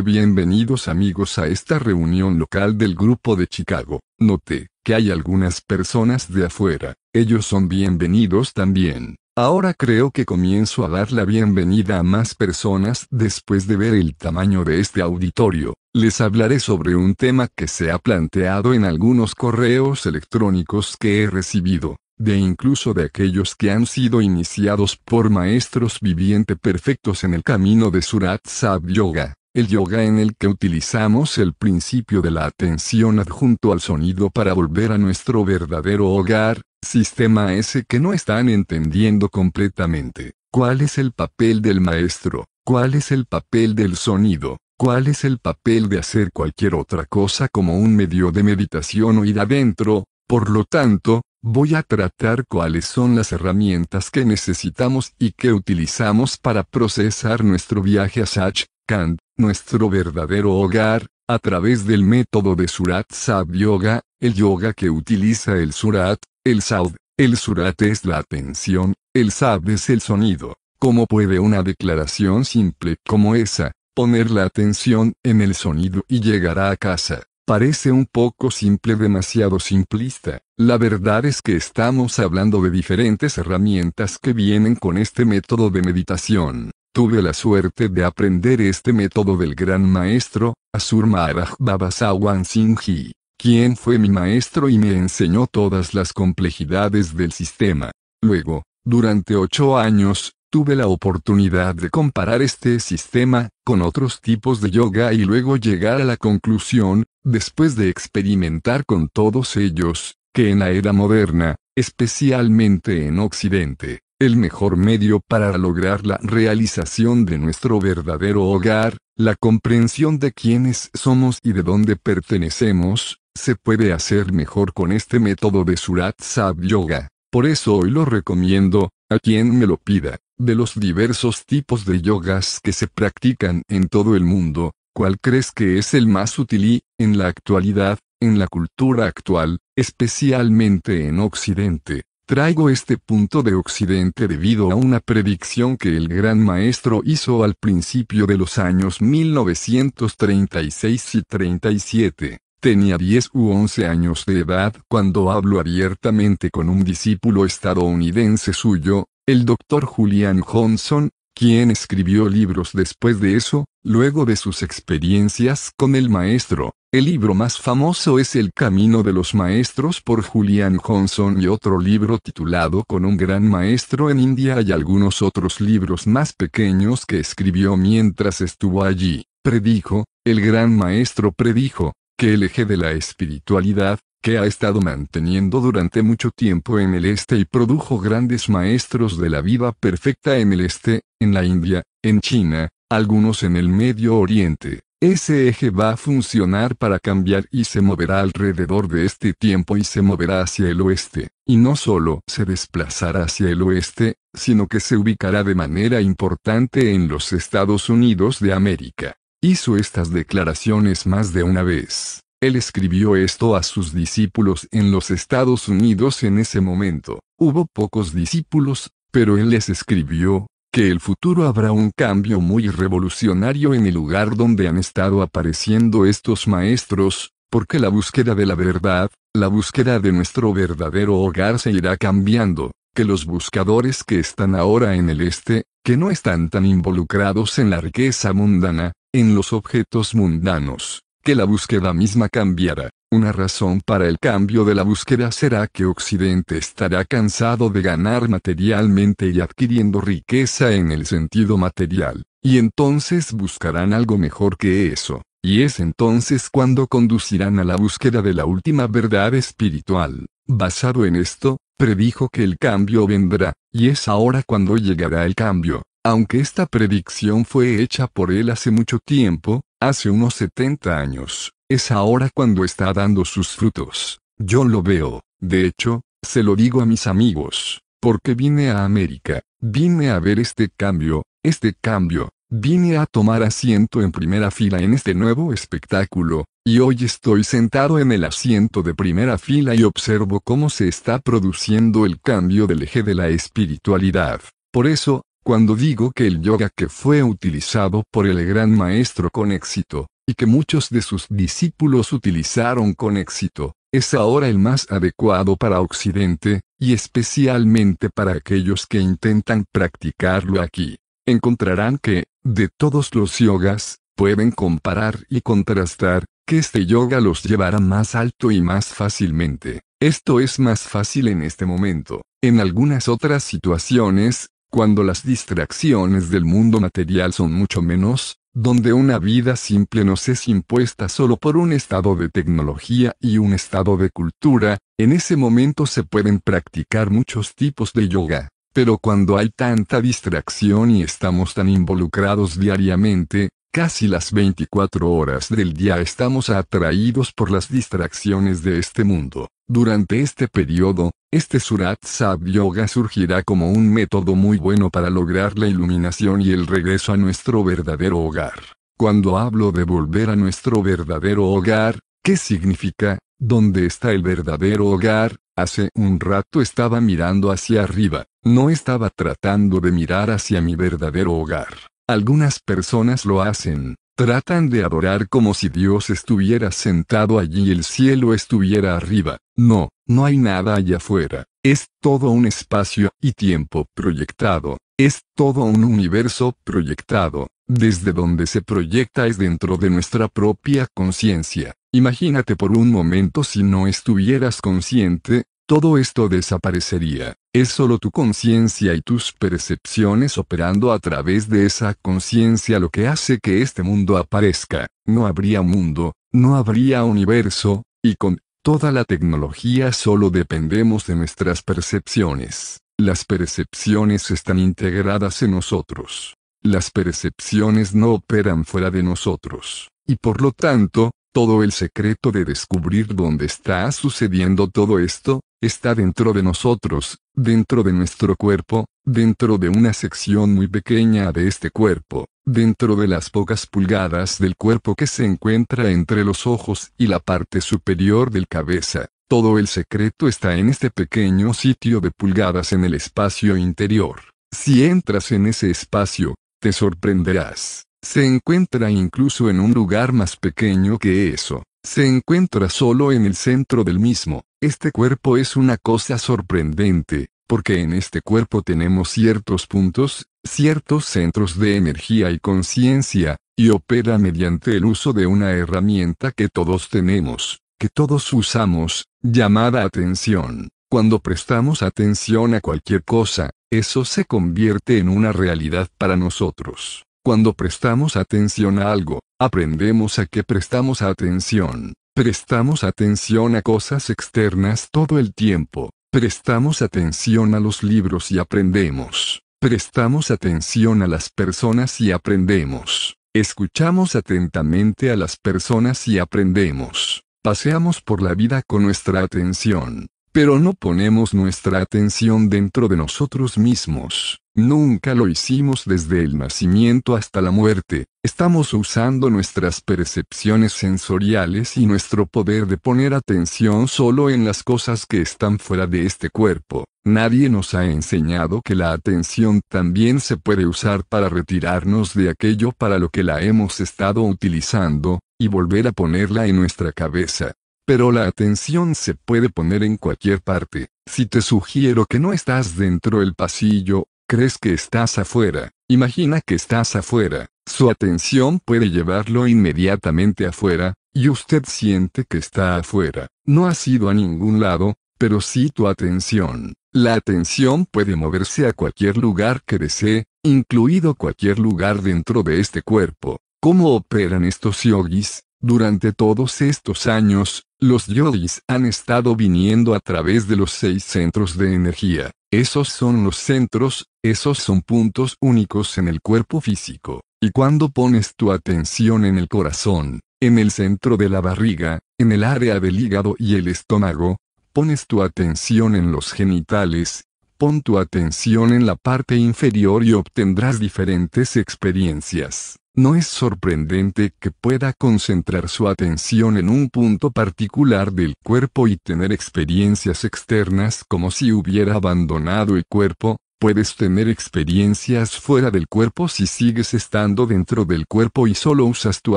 Bienvenidos amigos a esta reunión local del grupo de Chicago. Noté que hay algunas personas de afuera. Ellos son bienvenidos también. Ahora creo que comienzo a dar la bienvenida a más personas después de ver el tamaño de este auditorio. Les hablaré sobre un tema que se ha planteado en algunos correos electrónicos que he recibido de incluso de aquellos que han sido iniciados por maestros viviente perfectos en el camino de Surat Sab Yoga. El yoga en el que utilizamos el principio de la atención adjunto al sonido para volver a nuestro verdadero hogar, sistema ese que no están entendiendo completamente. ¿Cuál es el papel del maestro? ¿Cuál es el papel del sonido? ¿Cuál es el papel de hacer cualquier otra cosa como un medio de meditación o ir adentro? Por lo tanto, voy a tratar cuáles son las herramientas que necesitamos y que utilizamos para procesar nuestro viaje a Satch, Kant, nuestro verdadero hogar, a través del método de Surat Sab Yoga, el yoga que utiliza el Surat, el Saud, el Surat es la atención, el Sab es el sonido. ¿Cómo puede una declaración simple como esa, poner la atención en el sonido y llegar a casa? Parece un poco simple, demasiado simplista. La verdad es que estamos hablando de diferentes herramientas que vienen con este método de meditación. Tuve la suerte de aprender este método del gran maestro, Asur Maharaj Baba Singhi, quien fue mi maestro y me enseñó todas las complejidades del sistema. Luego, durante ocho años, tuve la oportunidad de comparar este sistema con otros tipos de yoga y luego llegar a la conclusión, después de experimentar con todos ellos, que en la era moderna, especialmente en Occidente, el mejor medio para lograr la realización de nuestro verdadero hogar, la comprensión de quiénes somos y de dónde pertenecemos, se puede hacer mejor con este método de Surat Sab Yoga. Por eso hoy lo recomiendo, a quien me lo pida. De los diversos tipos de yogas que se practican en todo el mundo, ¿cuál crees que es el más útil y, en la actualidad, en la cultura actual, especialmente en Occidente? Traigo este punto de Occidente debido a una predicción que el gran maestro hizo al principio de los años 1936 y 37. Tenía 10 u 11 años de edad cuando hablo abiertamente con un discípulo estadounidense suyo, el Dr. Julian Johnson, quien escribió libros después de eso, luego de sus experiencias con el maestro. El libro más famoso es El Camino de los Maestros por Julian Johnson y otro libro titulado Con un gran maestro en India y algunos otros libros más pequeños que escribió mientras estuvo allí. Predijo, el gran maestro predijo, que el eje de la espiritualidad, que ha estado manteniendo durante mucho tiempo en el este y produjo grandes maestros de la vida perfecta en el este, en la India, en China, algunos en el Medio Oriente ese eje va a funcionar para cambiar y se moverá alrededor de este tiempo y se moverá hacia el oeste, y no solo se desplazará hacia el oeste, sino que se ubicará de manera importante en los Estados Unidos de América. Hizo estas declaraciones más de una vez. Él escribió esto a sus discípulos en los Estados Unidos en ese momento. Hubo pocos discípulos, pero él les escribió, que el futuro habrá un cambio muy revolucionario en el lugar donde han estado apareciendo estos maestros, porque la búsqueda de la verdad, la búsqueda de nuestro verdadero hogar se irá cambiando, que los buscadores que están ahora en el este, que no están tan involucrados en la riqueza mundana, en los objetos mundanos, que la búsqueda misma cambiará, una razón para el cambio de la búsqueda será que Occidente estará cansado de ganar materialmente y adquiriendo riqueza en el sentido material, y entonces buscarán algo mejor que eso, y es entonces cuando conducirán a la búsqueda de la última verdad espiritual. Basado en esto, predijo que el cambio vendrá, y es ahora cuando llegará el cambio. Aunque esta predicción fue hecha por él hace mucho tiempo, hace unos 70 años, es ahora cuando está dando sus frutos. Yo lo veo. De hecho, se lo digo a mis amigos. Porque vine a América. Vine a ver este cambio, este cambio. Vine a tomar asiento en primera fila en este nuevo espectáculo, y hoy estoy sentado en el asiento de primera fila y observo cómo se está produciendo el cambio del eje de la espiritualidad. Por eso, cuando digo que el yoga que fue utilizado por el gran maestro con éxito, y que muchos de sus discípulos utilizaron con éxito, es ahora el más adecuado para Occidente, y especialmente para aquellos que intentan practicarlo aquí. Encontrarán que, de todos los yogas, pueden comparar y contrastar, que este yoga los llevará más alto y más fácilmente. Esto es más fácil en este momento. En algunas otras situaciones, cuando las distracciones del mundo material son mucho menos, donde una vida simple nos es impuesta solo por un estado de tecnología y un estado de cultura, en ese momento se pueden practicar muchos tipos de yoga. Pero cuando hay tanta distracción y estamos tan involucrados diariamente, Casi las 24 horas del día estamos atraídos por las distracciones de este mundo. Durante este periodo, este Surat Sab Yoga surgirá como un método muy bueno para lograr la iluminación y el regreso a nuestro verdadero hogar. Cuando hablo de volver a nuestro verdadero hogar, ¿qué significa? ¿Dónde está el verdadero hogar? Hace un rato estaba mirando hacia arriba, no estaba tratando de mirar hacia mi verdadero hogar. Algunas personas lo hacen. Tratan de adorar como si Dios estuviera sentado allí y el cielo estuviera arriba. No, no hay nada allá afuera. Es todo un espacio y tiempo proyectado. Es todo un universo proyectado. Desde donde se proyecta es dentro de nuestra propia conciencia. Imagínate por un momento si no estuvieras consciente, todo esto desaparecería. Es solo tu conciencia y tus percepciones operando a través de esa conciencia lo que hace que este mundo aparezca. No habría mundo, no habría universo, y con toda la tecnología solo dependemos de nuestras percepciones. Las percepciones están integradas en nosotros. Las percepciones no operan fuera de nosotros. Y por lo tanto, todo el secreto de descubrir dónde está sucediendo todo esto, está dentro de nosotros, dentro de nuestro cuerpo, dentro de una sección muy pequeña de este cuerpo, dentro de las pocas pulgadas del cuerpo que se encuentra entre los ojos y la parte superior del cabeza. Todo el secreto está en este pequeño sitio de pulgadas en el espacio interior. Si entras en ese espacio, te sorprenderás. Se encuentra incluso en un lugar más pequeño que eso. Se encuentra solo en el centro del mismo. Este cuerpo es una cosa sorprendente, porque en este cuerpo tenemos ciertos puntos, ciertos centros de energía y conciencia, y opera mediante el uso de una herramienta que todos tenemos, que todos usamos, llamada atención. Cuando prestamos atención a cualquier cosa, eso se convierte en una realidad para nosotros. Cuando prestamos atención a algo, Aprendemos a que prestamos atención. Prestamos atención a cosas externas todo el tiempo. Prestamos atención a los libros y aprendemos. Prestamos atención a las personas y aprendemos. Escuchamos atentamente a las personas y aprendemos. Paseamos por la vida con nuestra atención, pero no ponemos nuestra atención dentro de nosotros mismos. Nunca lo hicimos desde el nacimiento hasta la muerte, estamos usando nuestras percepciones sensoriales y nuestro poder de poner atención solo en las cosas que están fuera de este cuerpo. Nadie nos ha enseñado que la atención también se puede usar para retirarnos de aquello para lo que la hemos estado utilizando, y volver a ponerla en nuestra cabeza. Pero la atención se puede poner en cualquier parte. Si te sugiero que no estás dentro del pasillo crees que estás afuera, imagina que estás afuera, su atención puede llevarlo inmediatamente afuera, y usted siente que está afuera, no ha sido a ningún lado, pero sí tu atención. La atención puede moverse a cualquier lugar que desee, incluido cualquier lugar dentro de este cuerpo. ¿Cómo operan estos yogis? Durante todos estos años, los yogis han estado viniendo a través de los seis centros de energía. Esos son los centros, esos son puntos únicos en el cuerpo físico. Y cuando pones tu atención en el corazón, en el centro de la barriga, en el área del hígado y el estómago, pones tu atención en los genitales, pon tu atención en la parte inferior y obtendrás diferentes experiencias. No es sorprendente que pueda concentrar su atención en un punto particular del cuerpo y tener experiencias externas como si hubiera abandonado el cuerpo, Puedes tener experiencias fuera del cuerpo si sigues estando dentro del cuerpo y solo usas tu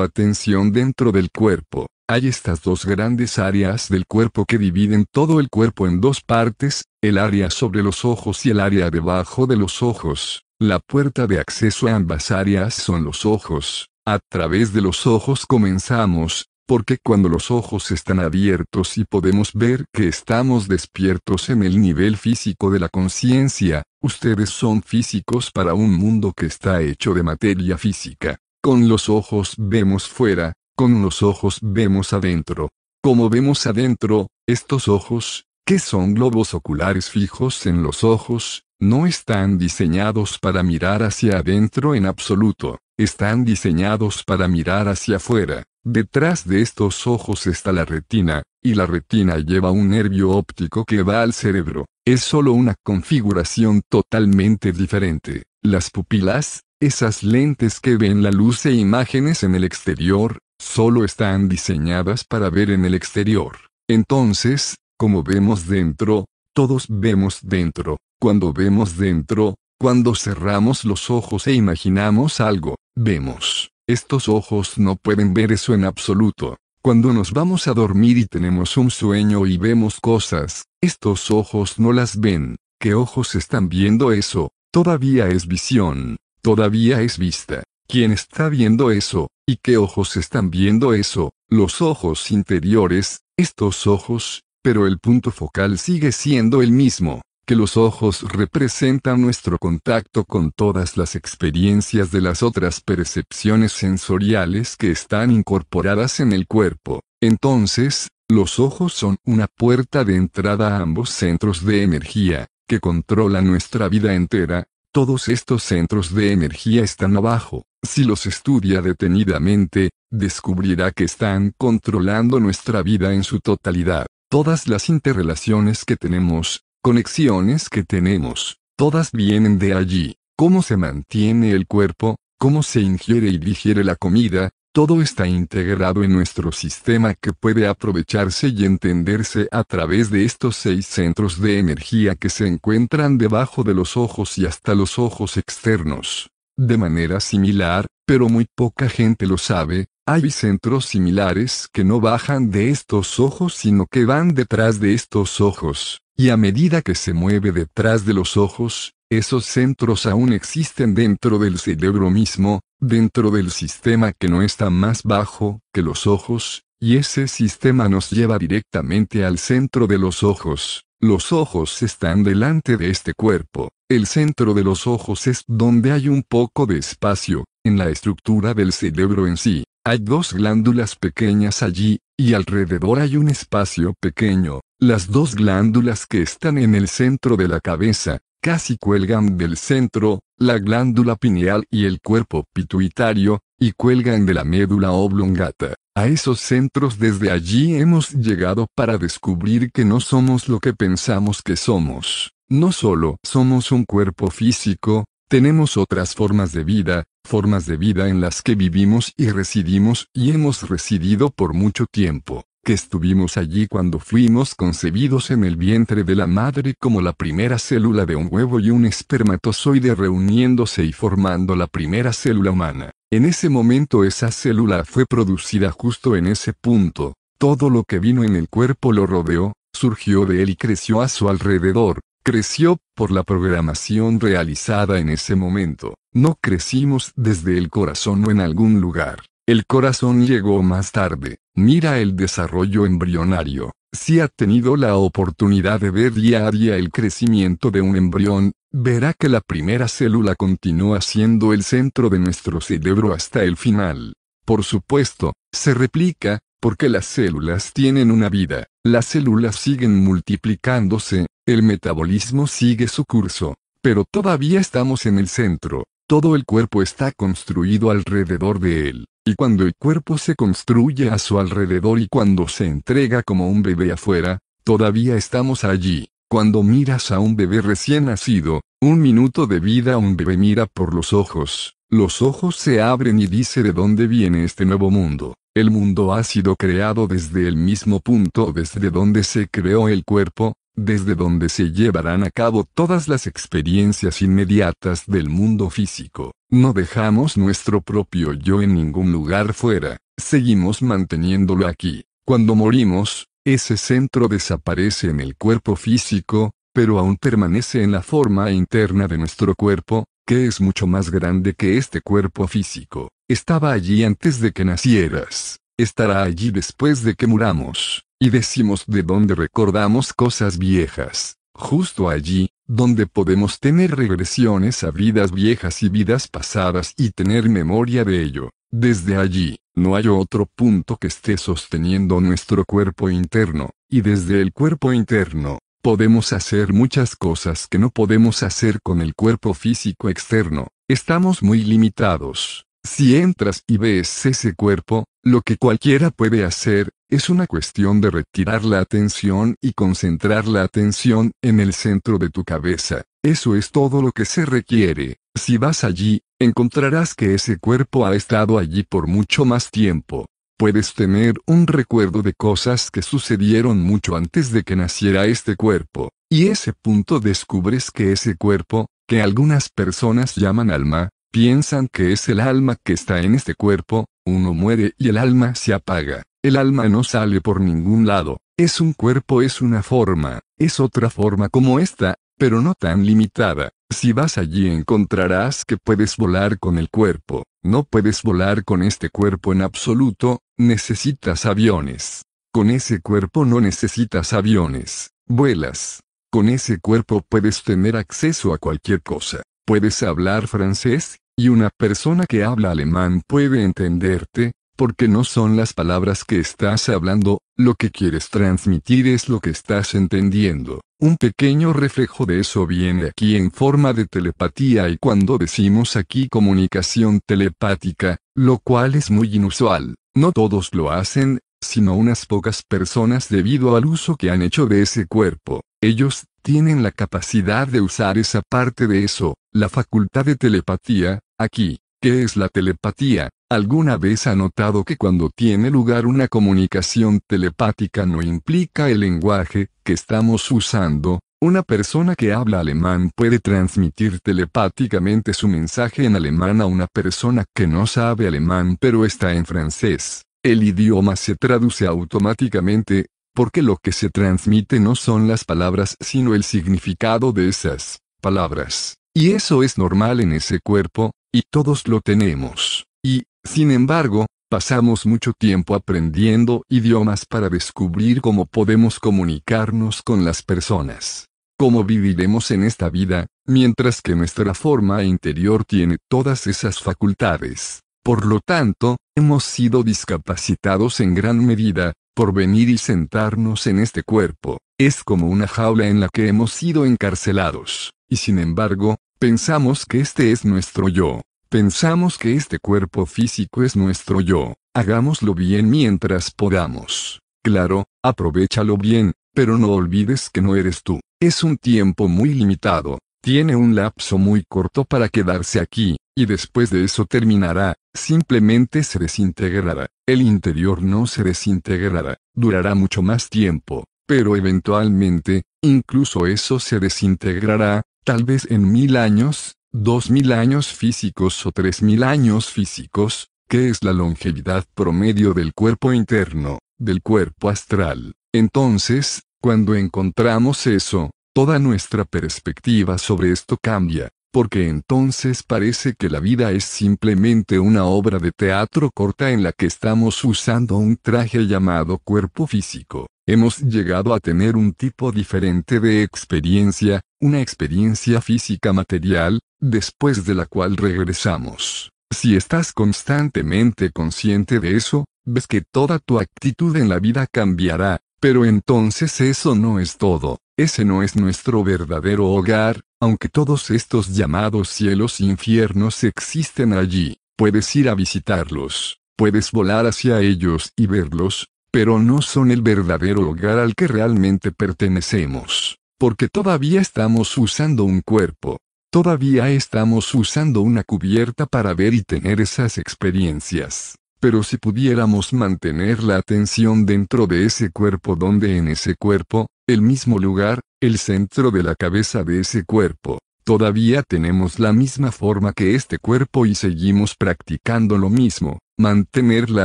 atención dentro del cuerpo. Hay estas dos grandes áreas del cuerpo que dividen todo el cuerpo en dos partes, el área sobre los ojos y el área debajo de los ojos. La puerta de acceso a ambas áreas son los ojos. A través de los ojos comenzamos, porque cuando los ojos están abiertos y podemos ver que estamos despiertos en el nivel físico de la conciencia, ustedes son físicos para un mundo que está hecho de materia física. Con los ojos vemos fuera, con los ojos vemos adentro. Como vemos adentro, estos ojos, que son globos oculares fijos en los ojos, no están diseñados para mirar hacia adentro en absoluto, están diseñados para mirar hacia afuera. Detrás de estos ojos está la retina, y la retina lleva un nervio óptico que va al cerebro. Es solo una configuración totalmente diferente. Las pupilas, esas lentes que ven la luz e imágenes en el exterior, solo están diseñadas para ver en el exterior. Entonces, como vemos dentro, todos vemos dentro. Cuando vemos dentro, cuando cerramos los ojos e imaginamos algo, vemos. Estos ojos no pueden ver eso en absoluto. Cuando nos vamos a dormir y tenemos un sueño y vemos cosas, estos ojos no las ven. ¿Qué ojos están viendo eso? Todavía es visión, todavía es vista. ¿Quién está viendo eso? ¿Y qué ojos están viendo eso? Los ojos interiores, estos ojos, pero el punto focal sigue siendo el mismo que los ojos representan nuestro contacto con todas las experiencias de las otras percepciones sensoriales que están incorporadas en el cuerpo. Entonces, los ojos son una puerta de entrada a ambos centros de energía, que controlan nuestra vida entera. Todos estos centros de energía están abajo. Si los estudia detenidamente, descubrirá que están controlando nuestra vida en su totalidad. Todas las interrelaciones que tenemos, conexiones que tenemos, todas vienen de allí. Cómo se mantiene el cuerpo, cómo se ingiere y digiere la comida, todo está integrado en nuestro sistema que puede aprovecharse y entenderse a través de estos seis centros de energía que se encuentran debajo de los ojos y hasta los ojos externos. De manera similar, pero muy poca gente lo sabe, hay centros similares que no bajan de estos ojos sino que van detrás de estos ojos. Y a medida que se mueve detrás de los ojos, esos centros aún existen dentro del cerebro mismo, dentro del sistema que no está más bajo que los ojos, y ese sistema nos lleva directamente al centro de los ojos. Los ojos están delante de este cuerpo. El centro de los ojos es donde hay un poco de espacio, en la estructura del cerebro en sí. Hay dos glándulas pequeñas allí, y alrededor hay un espacio pequeño. Las dos glándulas que están en el centro de la cabeza, casi cuelgan del centro, la glándula pineal y el cuerpo pituitario, y cuelgan de la médula oblongata. A esos centros desde allí hemos llegado para descubrir que no somos lo que pensamos que somos. No solo somos un cuerpo físico, tenemos otras formas de vida, formas de vida en las que vivimos y residimos y hemos residido por mucho tiempo que estuvimos allí cuando fuimos concebidos en el vientre de la madre como la primera célula de un huevo y un espermatozoide reuniéndose y formando la primera célula humana. En ese momento esa célula fue producida justo en ese punto, todo lo que vino en el cuerpo lo rodeó, surgió de él y creció a su alrededor, creció por la programación realizada en ese momento, no crecimos desde el corazón o en algún lugar. El corazón llegó más tarde. Mira el desarrollo embrionario. Si ha tenido la oportunidad de ver día a día el crecimiento de un embrión, verá que la primera célula continúa siendo el centro de nuestro cerebro hasta el final. Por supuesto, se replica, porque las células tienen una vida, las células siguen multiplicándose, el metabolismo sigue su curso, pero todavía estamos en el centro, todo el cuerpo está construido alrededor de él. Y cuando el cuerpo se construye a su alrededor y cuando se entrega como un bebé afuera, todavía estamos allí. Cuando miras a un bebé recién nacido, un minuto de vida un bebé mira por los ojos, los ojos se abren y dice de dónde viene este nuevo mundo. El mundo ha sido creado desde el mismo punto desde donde se creó el cuerpo, desde donde se llevarán a cabo todas las experiencias inmediatas del mundo físico. No dejamos nuestro propio yo en ningún lugar fuera, seguimos manteniéndolo aquí. Cuando morimos, ese centro desaparece en el cuerpo físico, pero aún permanece en la forma interna de nuestro cuerpo, que es mucho más grande que este cuerpo físico. Estaba allí antes de que nacieras estará allí después de que muramos, y decimos de donde recordamos cosas viejas, justo allí, donde podemos tener regresiones a vidas viejas y vidas pasadas y tener memoria de ello. Desde allí, no hay otro punto que esté sosteniendo nuestro cuerpo interno, y desde el cuerpo interno, podemos hacer muchas cosas que no podemos hacer con el cuerpo físico externo, estamos muy limitados. Si entras y ves ese cuerpo, lo que cualquiera puede hacer, es una cuestión de retirar la atención y concentrar la atención en el centro de tu cabeza. Eso es todo lo que se requiere. Si vas allí, encontrarás que ese cuerpo ha estado allí por mucho más tiempo. Puedes tener un recuerdo de cosas que sucedieron mucho antes de que naciera este cuerpo, y ese punto descubres que ese cuerpo, que algunas personas llaman alma, Piensan que es el alma que está en este cuerpo, uno muere y el alma se apaga, el alma no sale por ningún lado, es un cuerpo, es una forma, es otra forma como esta, pero no tan limitada. Si vas allí encontrarás que puedes volar con el cuerpo, no puedes volar con este cuerpo en absoluto, necesitas aviones. Con ese cuerpo no necesitas aviones, vuelas. Con ese cuerpo puedes tener acceso a cualquier cosa puedes hablar francés, y una persona que habla alemán puede entenderte, porque no son las palabras que estás hablando, lo que quieres transmitir es lo que estás entendiendo. Un pequeño reflejo de eso viene aquí en forma de telepatía y cuando decimos aquí comunicación telepática, lo cual es muy inusual, no todos lo hacen, sino unas pocas personas debido al uso que han hecho de ese cuerpo. Ellos tienen la capacidad de usar esa parte de eso, la facultad de telepatía, aquí. ¿Qué es la telepatía? ¿Alguna vez ha notado que cuando tiene lugar una comunicación telepática no implica el lenguaje que estamos usando? Una persona que habla alemán puede transmitir telepáticamente su mensaje en alemán a una persona que no sabe alemán pero está en francés. El idioma se traduce automáticamente, porque lo que se transmite no son las palabras sino el significado de esas palabras. Y eso es normal en ese cuerpo, y todos lo tenemos. Y, sin embargo, pasamos mucho tiempo aprendiendo idiomas para descubrir cómo podemos comunicarnos con las personas. Cómo viviremos en esta vida, mientras que nuestra forma interior tiene todas esas facultades. Por lo tanto, hemos sido discapacitados en gran medida, por venir y sentarnos en este cuerpo, es como una jaula en la que hemos sido encarcelados, y sin embargo, pensamos que este es nuestro yo, pensamos que este cuerpo físico es nuestro yo, hagámoslo bien mientras podamos. Claro, aprovechalo bien, pero no olvides que no eres tú, es un tiempo muy limitado, tiene un lapso muy corto para quedarse aquí, y después de eso terminará, simplemente se desintegrará, el interior no se desintegrará, durará mucho más tiempo, pero eventualmente, incluso eso se desintegrará, tal vez en mil años, dos mil años físicos o tres mil años físicos, que es la longevidad promedio del cuerpo interno, del cuerpo astral. Entonces, cuando encontramos eso, toda nuestra perspectiva sobre esto cambia, porque entonces parece que la vida es simplemente una obra de teatro corta en la que estamos usando un traje llamado cuerpo físico. Hemos llegado a tener un tipo diferente de experiencia, una experiencia física material, después de la cual regresamos. Si estás constantemente consciente de eso, ves que toda tu actitud en la vida cambiará, pero entonces eso no es todo, ese no es nuestro verdadero hogar, aunque todos estos llamados cielos e infiernos existen allí, puedes ir a visitarlos, puedes volar hacia ellos y verlos, pero no son el verdadero hogar al que realmente pertenecemos, porque todavía estamos usando un cuerpo, todavía estamos usando una cubierta para ver y tener esas experiencias. Pero si pudiéramos mantener la atención dentro de ese cuerpo donde en ese cuerpo, el mismo lugar, el centro de la cabeza de ese cuerpo, todavía tenemos la misma forma que este cuerpo y seguimos practicando lo mismo, mantener la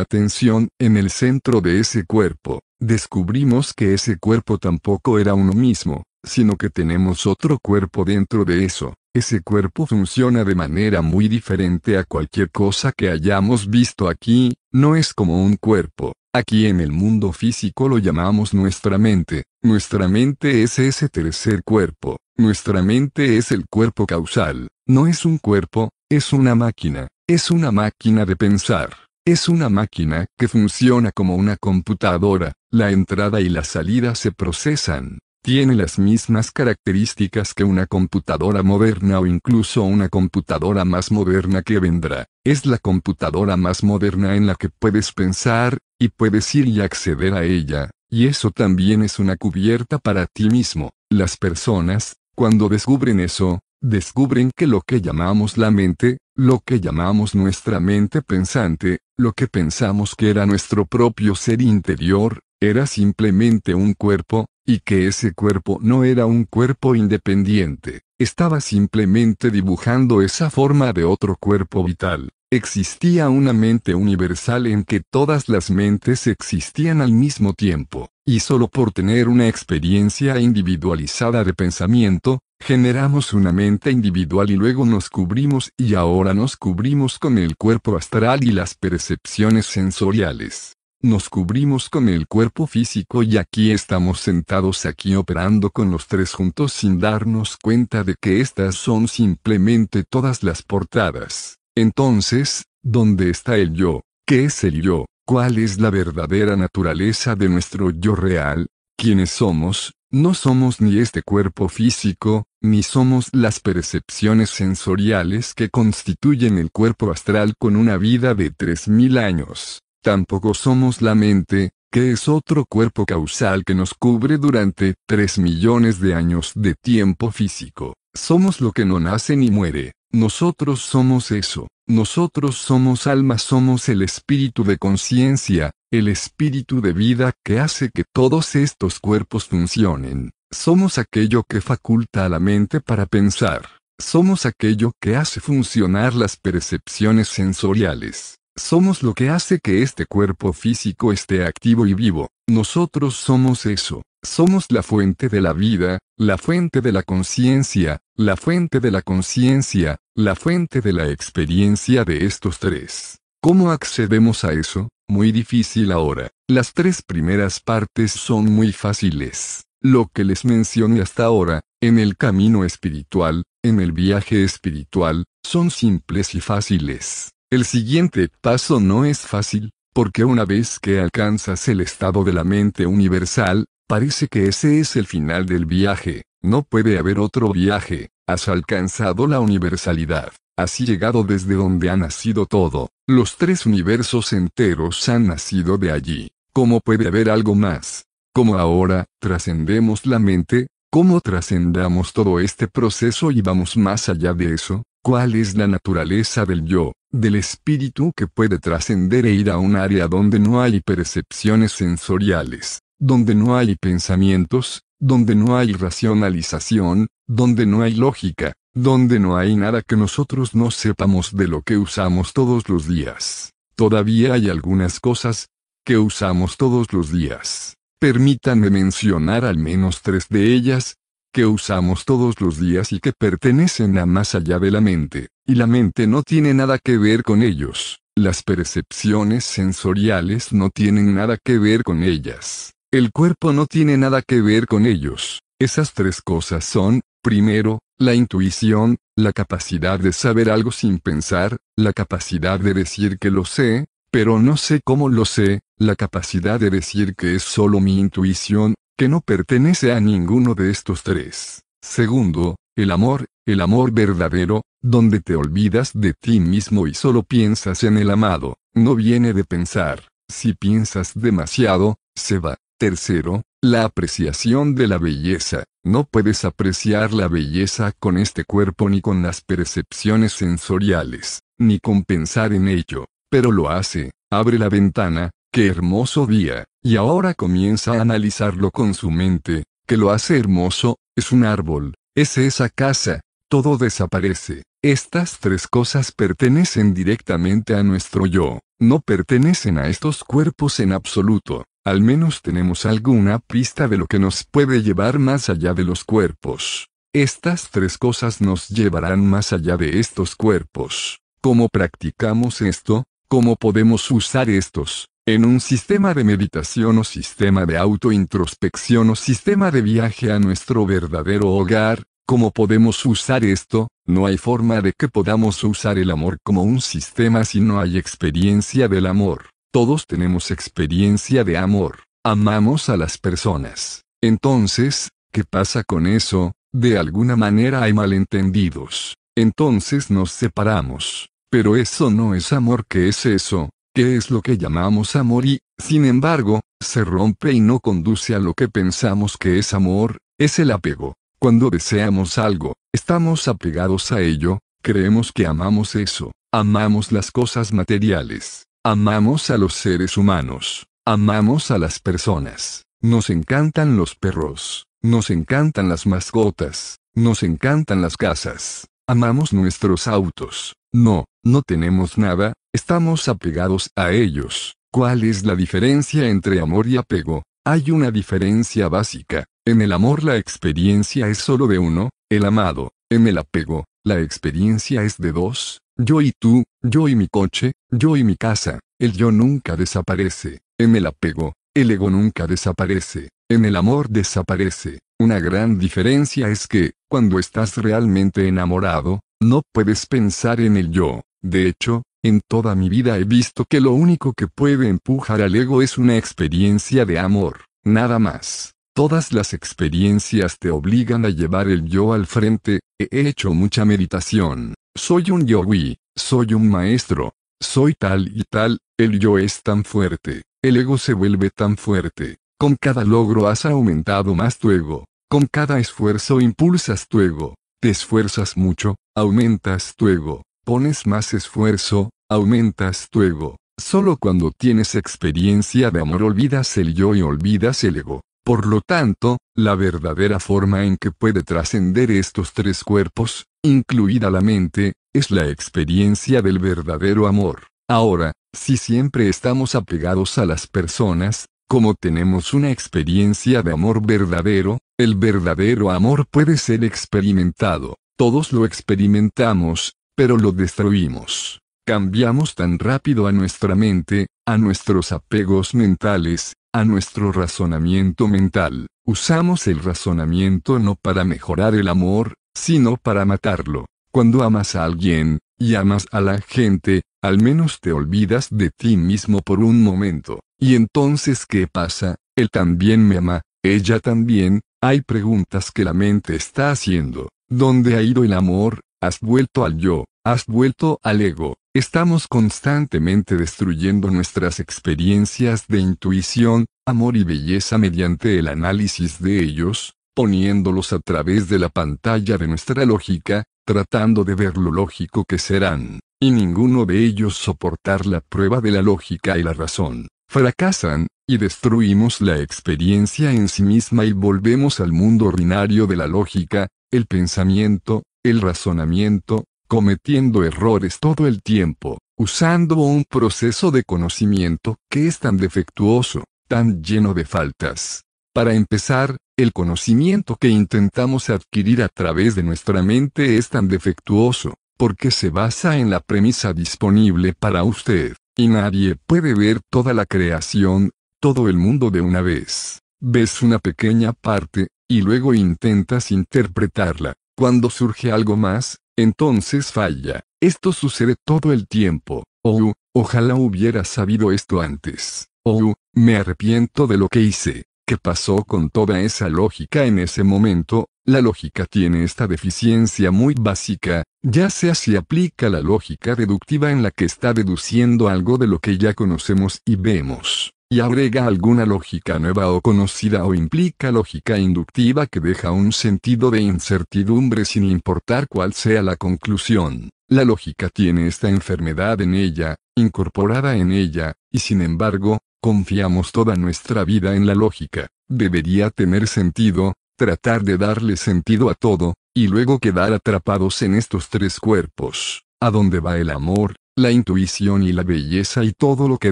atención en el centro de ese cuerpo, descubrimos que ese cuerpo tampoco era uno mismo, sino que tenemos otro cuerpo dentro de eso. Ese cuerpo funciona de manera muy diferente a cualquier cosa que hayamos visto aquí, no es como un cuerpo. Aquí en el mundo físico lo llamamos nuestra mente. Nuestra mente es ese tercer cuerpo. Nuestra mente es el cuerpo causal. No es un cuerpo, es una máquina. Es una máquina de pensar. Es una máquina que funciona como una computadora. La entrada y la salida se procesan. Tiene las mismas características que una computadora moderna o incluso una computadora más moderna que vendrá. Es la computadora más moderna en la que puedes pensar, y puedes ir y acceder a ella, y eso también es una cubierta para ti mismo. Las personas, cuando descubren eso, descubren que lo que llamamos la mente, lo que llamamos nuestra mente pensante, lo que pensamos que era nuestro propio ser interior, era simplemente un cuerpo, y que ese cuerpo no era un cuerpo independiente, estaba simplemente dibujando esa forma de otro cuerpo vital. Existía una mente universal en que todas las mentes existían al mismo tiempo, y solo por tener una experiencia individualizada de pensamiento, generamos una mente individual y luego nos cubrimos y ahora nos cubrimos con el cuerpo astral y las percepciones sensoriales. Nos cubrimos con el cuerpo físico y aquí estamos sentados aquí operando con los tres juntos sin darnos cuenta de que estas son simplemente todas las portadas. Entonces, ¿dónde está el yo? ¿Qué es el yo? ¿Cuál es la verdadera naturaleza de nuestro yo real? ¿Quiénes somos? No somos ni este cuerpo físico, ni somos las percepciones sensoriales que constituyen el cuerpo astral con una vida de 3.000 años. Tampoco somos la mente, que es otro cuerpo causal que nos cubre durante 3 millones de años de tiempo físico. Somos lo que no nace ni muere. Nosotros somos eso. Nosotros somos alma, somos el espíritu de conciencia, el espíritu de vida que hace que todos estos cuerpos funcionen. Somos aquello que faculta a la mente para pensar. Somos aquello que hace funcionar las percepciones sensoriales. Somos lo que hace que este cuerpo físico esté activo y vivo. Nosotros somos eso. Somos la fuente de la vida, la fuente de la conciencia, la fuente de la conciencia, la fuente de la experiencia de estos tres. ¿Cómo accedemos a eso? Muy difícil ahora. Las tres primeras partes son muy fáciles. Lo que les mencioné hasta ahora, en el camino espiritual, en el viaje espiritual, son simples y fáciles. El siguiente paso no es fácil, porque una vez que alcanzas el estado de la mente universal, parece que ese es el final del viaje, no puede haber otro viaje, has alcanzado la universalidad, has llegado desde donde ha nacido todo, los tres universos enteros han nacido de allí, ¿cómo puede haber algo más? ¿Cómo ahora, trascendemos la mente? ¿Cómo trascendamos todo este proceso y vamos más allá de eso? ¿Cuál es la naturaleza del yo, del espíritu que puede trascender e ir a un área donde no hay percepciones sensoriales, donde no hay pensamientos, donde no hay racionalización, donde no hay lógica, donde no hay nada que nosotros no sepamos de lo que usamos todos los días? Todavía hay algunas cosas que usamos todos los días. Permítanme mencionar al menos tres de ellas, que usamos todos los días y que pertenecen a más allá de la mente, y la mente no tiene nada que ver con ellos. Las percepciones sensoriales no tienen nada que ver con ellas. El cuerpo no tiene nada que ver con ellos. Esas tres cosas son, primero, la intuición, la capacidad de saber algo sin pensar, la capacidad de decir que lo sé, pero no sé cómo lo sé, la capacidad de decir que es solo mi intuición, que no pertenece a ninguno de estos tres. Segundo, el amor, el amor verdadero, donde te olvidas de ti mismo y solo piensas en el amado, no viene de pensar. Si piensas demasiado, se va. Tercero, la apreciación de la belleza. No puedes apreciar la belleza con este cuerpo ni con las percepciones sensoriales, ni con pensar en ello, pero lo hace, abre la ventana, Qué hermoso día, y ahora comienza a analizarlo con su mente, que lo hace hermoso, es un árbol, es esa casa, todo desaparece. Estas tres cosas pertenecen directamente a nuestro yo, no pertenecen a estos cuerpos en absoluto, al menos tenemos alguna pista de lo que nos puede llevar más allá de los cuerpos. Estas tres cosas nos llevarán más allá de estos cuerpos. ¿Cómo practicamos esto? ¿Cómo podemos usar estos? En un sistema de meditación o sistema de autointrospección o sistema de viaje a nuestro verdadero hogar, ¿cómo podemos usar esto? No hay forma de que podamos usar el amor como un sistema si no hay experiencia del amor. Todos tenemos experiencia de amor. Amamos a las personas. Entonces, ¿qué pasa con eso? De alguna manera hay malentendidos. Entonces nos separamos. Pero eso no es amor, ¿qué es eso? que es lo que llamamos amor y, sin embargo, se rompe y no conduce a lo que pensamos que es amor, es el apego. Cuando deseamos algo, estamos apegados a ello, creemos que amamos eso, amamos las cosas materiales, amamos a los seres humanos, amamos a las personas, nos encantan los perros, nos encantan las mascotas, nos encantan las casas, amamos nuestros autos, no, no tenemos nada, estamos apegados a ellos. ¿Cuál es la diferencia entre amor y apego? Hay una diferencia básica. En el amor la experiencia es solo de uno, el amado. En el apego, la experiencia es de dos, yo y tú, yo y mi coche, yo y mi casa. El yo nunca desaparece. En el apego, el ego nunca desaparece. En el amor desaparece. Una gran diferencia es que, cuando estás realmente enamorado, no puedes pensar en el yo. De hecho, en toda mi vida he visto que lo único que puede empujar al ego es una experiencia de amor, nada más. Todas las experiencias te obligan a llevar el yo al frente, he hecho mucha meditación, soy un yogui, soy un maestro, soy tal y tal, el yo es tan fuerte, el ego se vuelve tan fuerte, con cada logro has aumentado más tu ego, con cada esfuerzo impulsas tu ego, te esfuerzas mucho, aumentas tu ego. Pones más esfuerzo, aumentas tu ego. Solo cuando tienes experiencia de amor olvidas el yo y olvidas el ego. Por lo tanto, la verdadera forma en que puede trascender estos tres cuerpos, incluida la mente, es la experiencia del verdadero amor. Ahora, si siempre estamos apegados a las personas, como tenemos una experiencia de amor verdadero, el verdadero amor puede ser experimentado, todos lo experimentamos, pero lo destruimos. Cambiamos tan rápido a nuestra mente, a nuestros apegos mentales, a nuestro razonamiento mental. Usamos el razonamiento no para mejorar el amor, sino para matarlo. Cuando amas a alguien, y amas a la gente, al menos te olvidas de ti mismo por un momento. Y entonces, ¿qué pasa? Él también me ama, ella también, hay preguntas que la mente está haciendo. ¿Dónde ha ido el amor? Has vuelto al yo, has vuelto al ego. Estamos constantemente destruyendo nuestras experiencias de intuición, amor y belleza mediante el análisis de ellos, poniéndolos a través de la pantalla de nuestra lógica, tratando de ver lo lógico que serán, y ninguno de ellos soportar la prueba de la lógica y la razón fracasan, y destruimos la experiencia en sí misma y volvemos al mundo ordinario de la lógica, el pensamiento, el razonamiento, cometiendo errores todo el tiempo, usando un proceso de conocimiento que es tan defectuoso, tan lleno de faltas. Para empezar, el conocimiento que intentamos adquirir a través de nuestra mente es tan defectuoso, porque se basa en la premisa disponible para usted. Y nadie puede ver toda la creación, todo el mundo de una vez. Ves una pequeña parte, y luego intentas interpretarla. Cuando surge algo más, entonces falla. Esto sucede todo el tiempo. Oh, ojalá hubiera sabido esto antes. Oh, me arrepiento de lo que hice. ¿Qué pasó con toda esa lógica en ese momento? La lógica tiene esta deficiencia muy básica, ya sea si aplica la lógica deductiva en la que está deduciendo algo de lo que ya conocemos y vemos, y agrega alguna lógica nueva o conocida o implica lógica inductiva que deja un sentido de incertidumbre sin importar cuál sea la conclusión. La lógica tiene esta enfermedad en ella, incorporada en ella, y sin embargo, confiamos toda nuestra vida en la lógica. Debería tener sentido, tratar de darle sentido a todo, y luego quedar atrapados en estos tres cuerpos, a donde va el amor, la intuición y la belleza y todo lo que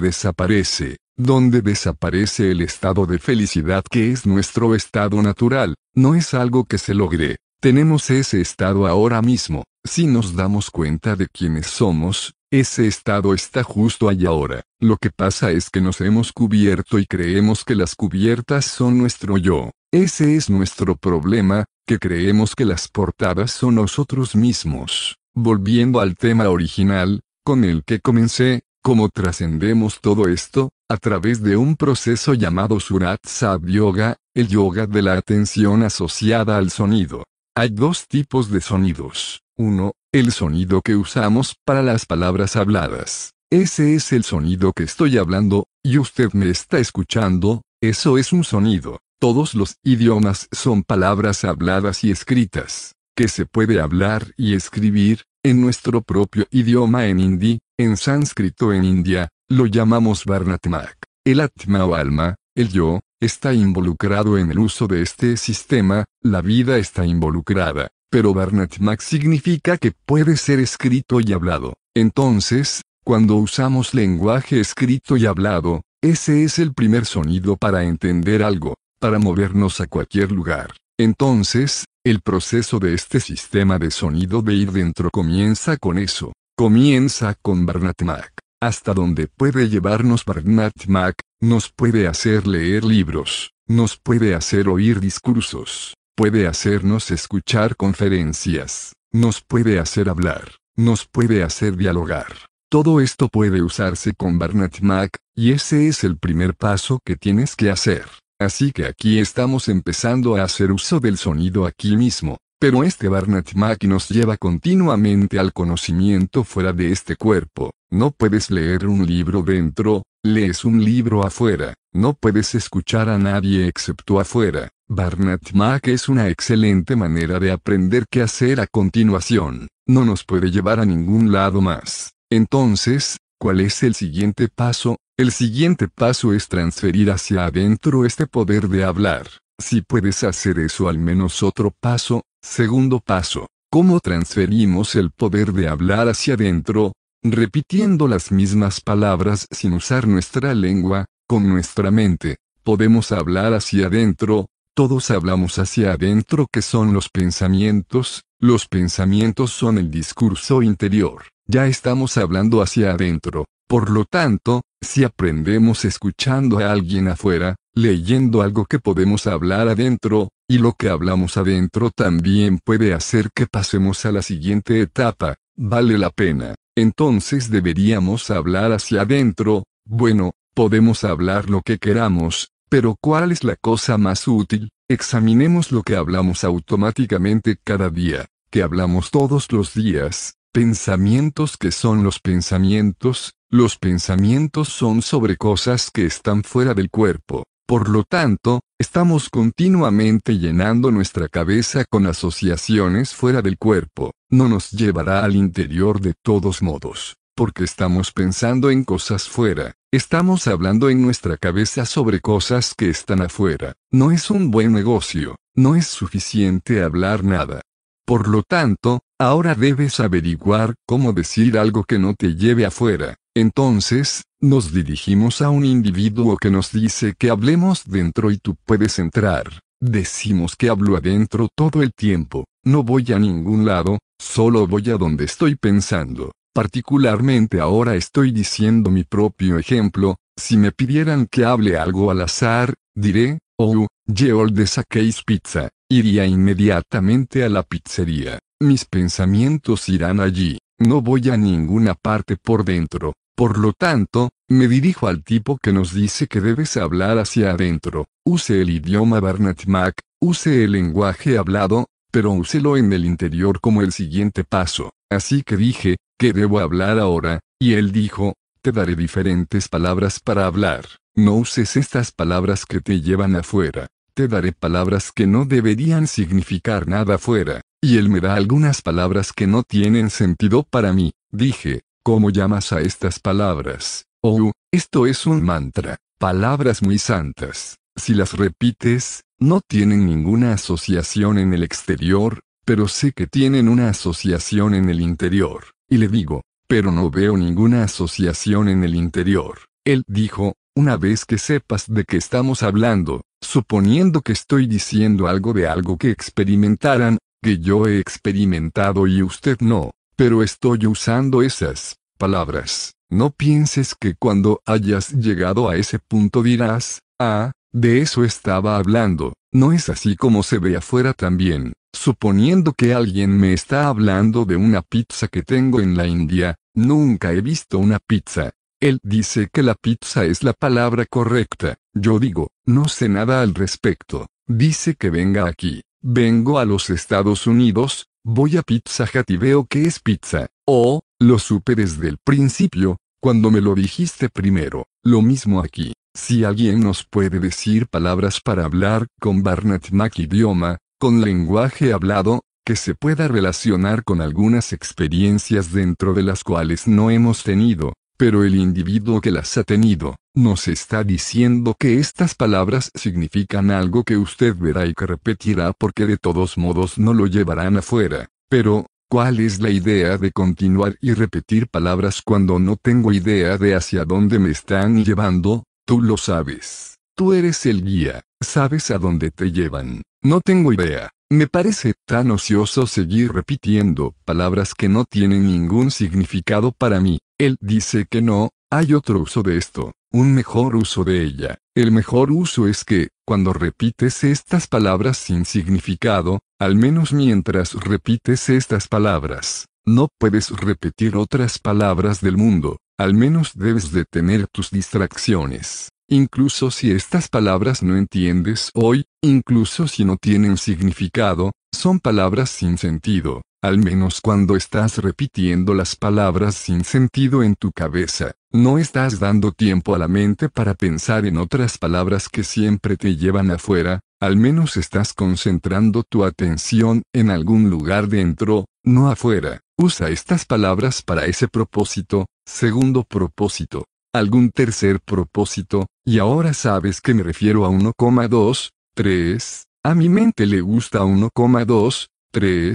desaparece, donde desaparece el estado de felicidad que es nuestro estado natural, no es algo que se logre, tenemos ese estado ahora mismo, si nos damos cuenta de quiénes somos, ese estado está justo ahí ahora. Lo que pasa es que nos hemos cubierto y creemos que las cubiertas son nuestro yo. Ese es nuestro problema, que creemos que las portadas son nosotros mismos. Volviendo al tema original, con el que comencé, ¿cómo trascendemos todo esto? A través de un proceso llamado Surat Sab Yoga, el yoga de la atención asociada al sonido. Hay dos tipos de sonidos. Uno, el sonido que usamos para las palabras habladas. Ese es el sonido que estoy hablando, y usted me está escuchando, eso es un sonido. Todos los idiomas son palabras habladas y escritas, que se puede hablar y escribir, en nuestro propio idioma en hindi, en sánscrito en India, lo llamamos Varnatmak. El Atma o alma, el yo, está involucrado en el uso de este sistema, la vida está involucrada, pero Barnatmak significa que puede ser escrito y hablado. Entonces, cuando usamos lenguaje escrito y hablado, ese es el primer sonido para entender algo, para movernos a cualquier lugar. Entonces, el proceso de este sistema de sonido de ir dentro comienza con eso. Comienza con Barnatmak. Hasta donde puede llevarnos Barnatmak, nos puede hacer leer libros, nos puede hacer oír discursos, puede hacernos escuchar conferencias, nos puede hacer hablar, nos puede hacer dialogar. Todo esto puede usarse con Barnett Mac, y ese es el primer paso que tienes que hacer. Así que aquí estamos empezando a hacer uso del sonido aquí mismo. Pero este Barnett Mac nos lleva continuamente al conocimiento fuera de este cuerpo. No puedes leer un libro dentro, Lees un libro afuera, no puedes escuchar a nadie excepto afuera. Barnett Mac es una excelente manera de aprender qué hacer a continuación, no nos puede llevar a ningún lado más. Entonces, ¿cuál es el siguiente paso? El siguiente paso es transferir hacia adentro este poder de hablar. Si puedes hacer eso al menos otro paso, segundo paso, ¿cómo transferimos el poder de hablar hacia adentro? Repitiendo las mismas palabras sin usar nuestra lengua, con nuestra mente, podemos hablar hacia adentro, todos hablamos hacia adentro que son los pensamientos, los pensamientos son el discurso interior, ya estamos hablando hacia adentro, por lo tanto, si aprendemos escuchando a alguien afuera, leyendo algo que podemos hablar adentro, y lo que hablamos adentro también puede hacer que pasemos a la siguiente etapa, Vale la pena. Entonces deberíamos hablar hacia adentro. Bueno, podemos hablar lo que queramos, pero ¿cuál es la cosa más útil? Examinemos lo que hablamos automáticamente cada día, que hablamos todos los días, pensamientos que son los pensamientos, los pensamientos son sobre cosas que están fuera del cuerpo. Por lo tanto, estamos continuamente llenando nuestra cabeza con asociaciones fuera del cuerpo, no nos llevará al interior de todos modos, porque estamos pensando en cosas fuera, estamos hablando en nuestra cabeza sobre cosas que están afuera, no es un buen negocio, no es suficiente hablar nada. Por lo tanto, ahora debes averiguar cómo decir algo que no te lleve afuera. Entonces, nos dirigimos a un individuo que nos dice que hablemos dentro y tú puedes entrar. Decimos que hablo adentro todo el tiempo, no voy a ningún lado, solo voy a donde estoy pensando. Particularmente ahora estoy diciendo mi propio ejemplo, si me pidieran que hable algo al azar, diré, oh, yo de saqueis pizza, iría inmediatamente a la pizzería, mis pensamientos irán allí, no voy a ninguna parte por dentro, por lo tanto, me dirijo al tipo que nos dice que debes hablar hacia adentro, use el idioma Mac, use el lenguaje hablado, pero úselo en el interior como el siguiente paso. Así que dije, ¿qué debo hablar ahora? Y él dijo, te daré diferentes palabras para hablar. No uses estas palabras que te llevan afuera. Te daré palabras que no deberían significar nada afuera. Y él me da algunas palabras que no tienen sentido para mí. Dije, ¿Cómo llamas a estas palabras? Oh, esto es un mantra, palabras muy santas. Si las repites, no tienen ninguna asociación en el exterior, pero sé que tienen una asociación en el interior. Y le digo, pero no veo ninguna asociación en el interior. Él dijo, una vez que sepas de qué estamos hablando, suponiendo que estoy diciendo algo de algo que experimentaran, que yo he experimentado y usted no, pero estoy usando esas palabras. No pienses que cuando hayas llegado a ese punto dirás, ah, de eso estaba hablando, no es así como se ve afuera también. Suponiendo que alguien me está hablando de una pizza que tengo en la India, nunca he visto una pizza. Él dice que la pizza es la palabra correcta. Yo digo, no sé nada al respecto. Dice que venga aquí. Vengo a los Estados Unidos, Voy a Pizza Hut y veo que es pizza. Oh, lo supe desde el principio, cuando me lo dijiste primero. Lo mismo aquí. Si alguien nos puede decir palabras para hablar con Barnett Mac idioma, con lenguaje hablado, que se pueda relacionar con algunas experiencias dentro de las cuales no hemos tenido, pero el individuo que las ha tenido, nos está diciendo que estas palabras significan algo que usted verá y que repetirá porque de todos modos no lo llevarán afuera. Pero, ¿Cuál es la idea de continuar y repetir palabras cuando no tengo idea de hacia dónde me están llevando? Tú lo sabes. Tú eres el guía, sabes a dónde te llevan. No tengo idea. Me parece tan ocioso seguir repitiendo palabras que no tienen ningún significado para mí. Él dice que no, hay otro uso de esto, un mejor uso de ella. El mejor uso es que, cuando repites estas palabras sin significado, al menos mientras repites estas palabras, no puedes repetir otras palabras del mundo, al menos debes detener tus distracciones. Incluso si estas palabras no entiendes hoy, incluso si no tienen significado, son palabras sin sentido, al menos cuando estás repitiendo las palabras sin sentido en tu cabeza, no estás dando tiempo a la mente para pensar en otras palabras que siempre te llevan afuera, al menos estás concentrando tu atención en algún lugar dentro, no afuera. Usa estas palabras para ese propósito, segundo propósito, algún tercer propósito, y ahora sabes que me refiero a 1,2, 3, a mi mente le gusta 1,2, 3,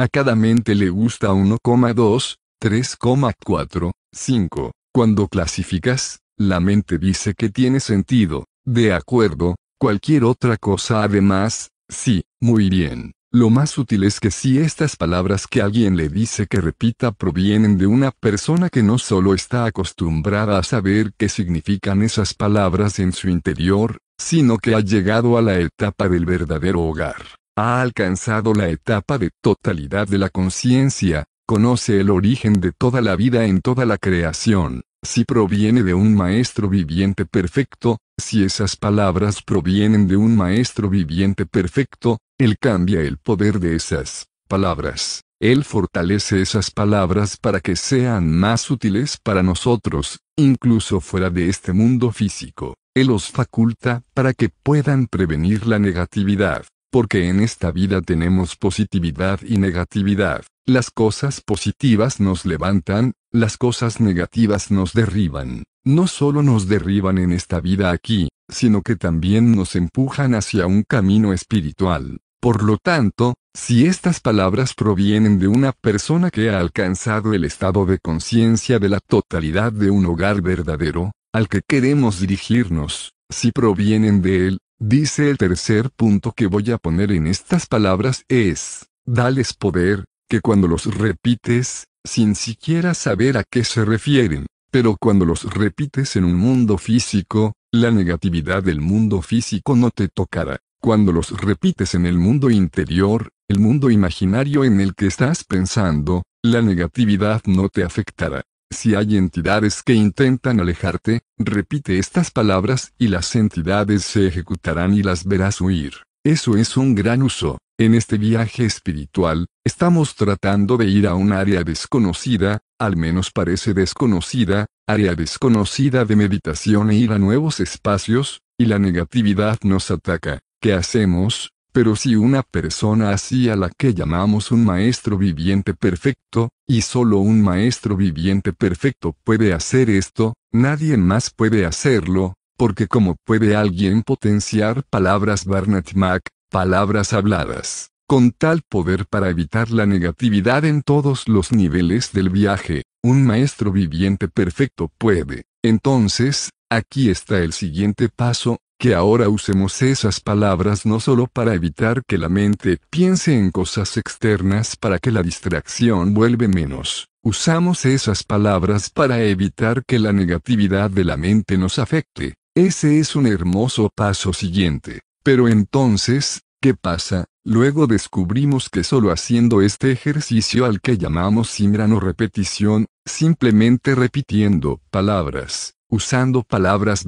a cada mente le gusta 1,2, 3,4, 5. Cuando clasificas, la mente dice que tiene sentido, de acuerdo, cualquier otra cosa además, sí, muy bien. Lo más útil es que si estas palabras que alguien le dice que repita provienen de una persona que no solo está acostumbrada a saber qué significan esas palabras en su interior, sino que ha llegado a la etapa del verdadero hogar. Ha alcanzado la etapa de totalidad de la conciencia, conoce el origen de toda la vida en toda la creación, si proviene de un maestro viviente perfecto, si esas palabras provienen de un maestro viviente perfecto, él cambia el poder de esas palabras. Él fortalece esas palabras para que sean más útiles para nosotros, incluso fuera de este mundo físico. Él los faculta para que puedan prevenir la negatividad, porque en esta vida tenemos positividad y negatividad. Las cosas positivas nos levantan, las cosas negativas nos derriban. No solo nos derriban en esta vida aquí, sino que también nos empujan hacia un camino espiritual. Por lo tanto, si estas palabras provienen de una persona que ha alcanzado el estado de conciencia de la totalidad de un hogar verdadero, al que queremos dirigirnos, si provienen de él, dice el tercer punto que voy a poner en estas palabras es, dales poder, que cuando los repites, sin siquiera saber a qué se refieren, pero cuando los repites en un mundo físico, la negatividad del mundo físico no te tocará. Cuando los repites en el mundo interior, el mundo imaginario en el que estás pensando, la negatividad no te afectará. Si hay entidades que intentan alejarte, repite estas palabras y las entidades se ejecutarán y las verás huir. Eso es un gran uso. En este viaje espiritual, estamos tratando de ir a un área desconocida, al menos parece desconocida, área desconocida de meditación e ir a nuevos espacios, y la negatividad nos ataca. ¿Qué hacemos? Pero si una persona así a la que llamamos un maestro viviente perfecto, y solo un maestro viviente perfecto puede hacer esto, nadie más puede hacerlo, porque como puede alguien potenciar palabras Barnett mac, palabras habladas, con tal poder para evitar la negatividad en todos los niveles del viaje, un maestro viviente perfecto puede. Entonces, aquí está el siguiente paso, que ahora usemos esas palabras no solo para evitar que la mente piense en cosas externas para que la distracción vuelve menos, usamos esas palabras para evitar que la negatividad de la mente nos afecte. Ese es un hermoso paso siguiente. Pero entonces, ¿qué pasa? Luego descubrimos que solo haciendo este ejercicio al que llamamos simran o repetición, simplemente repitiendo palabras, usando palabras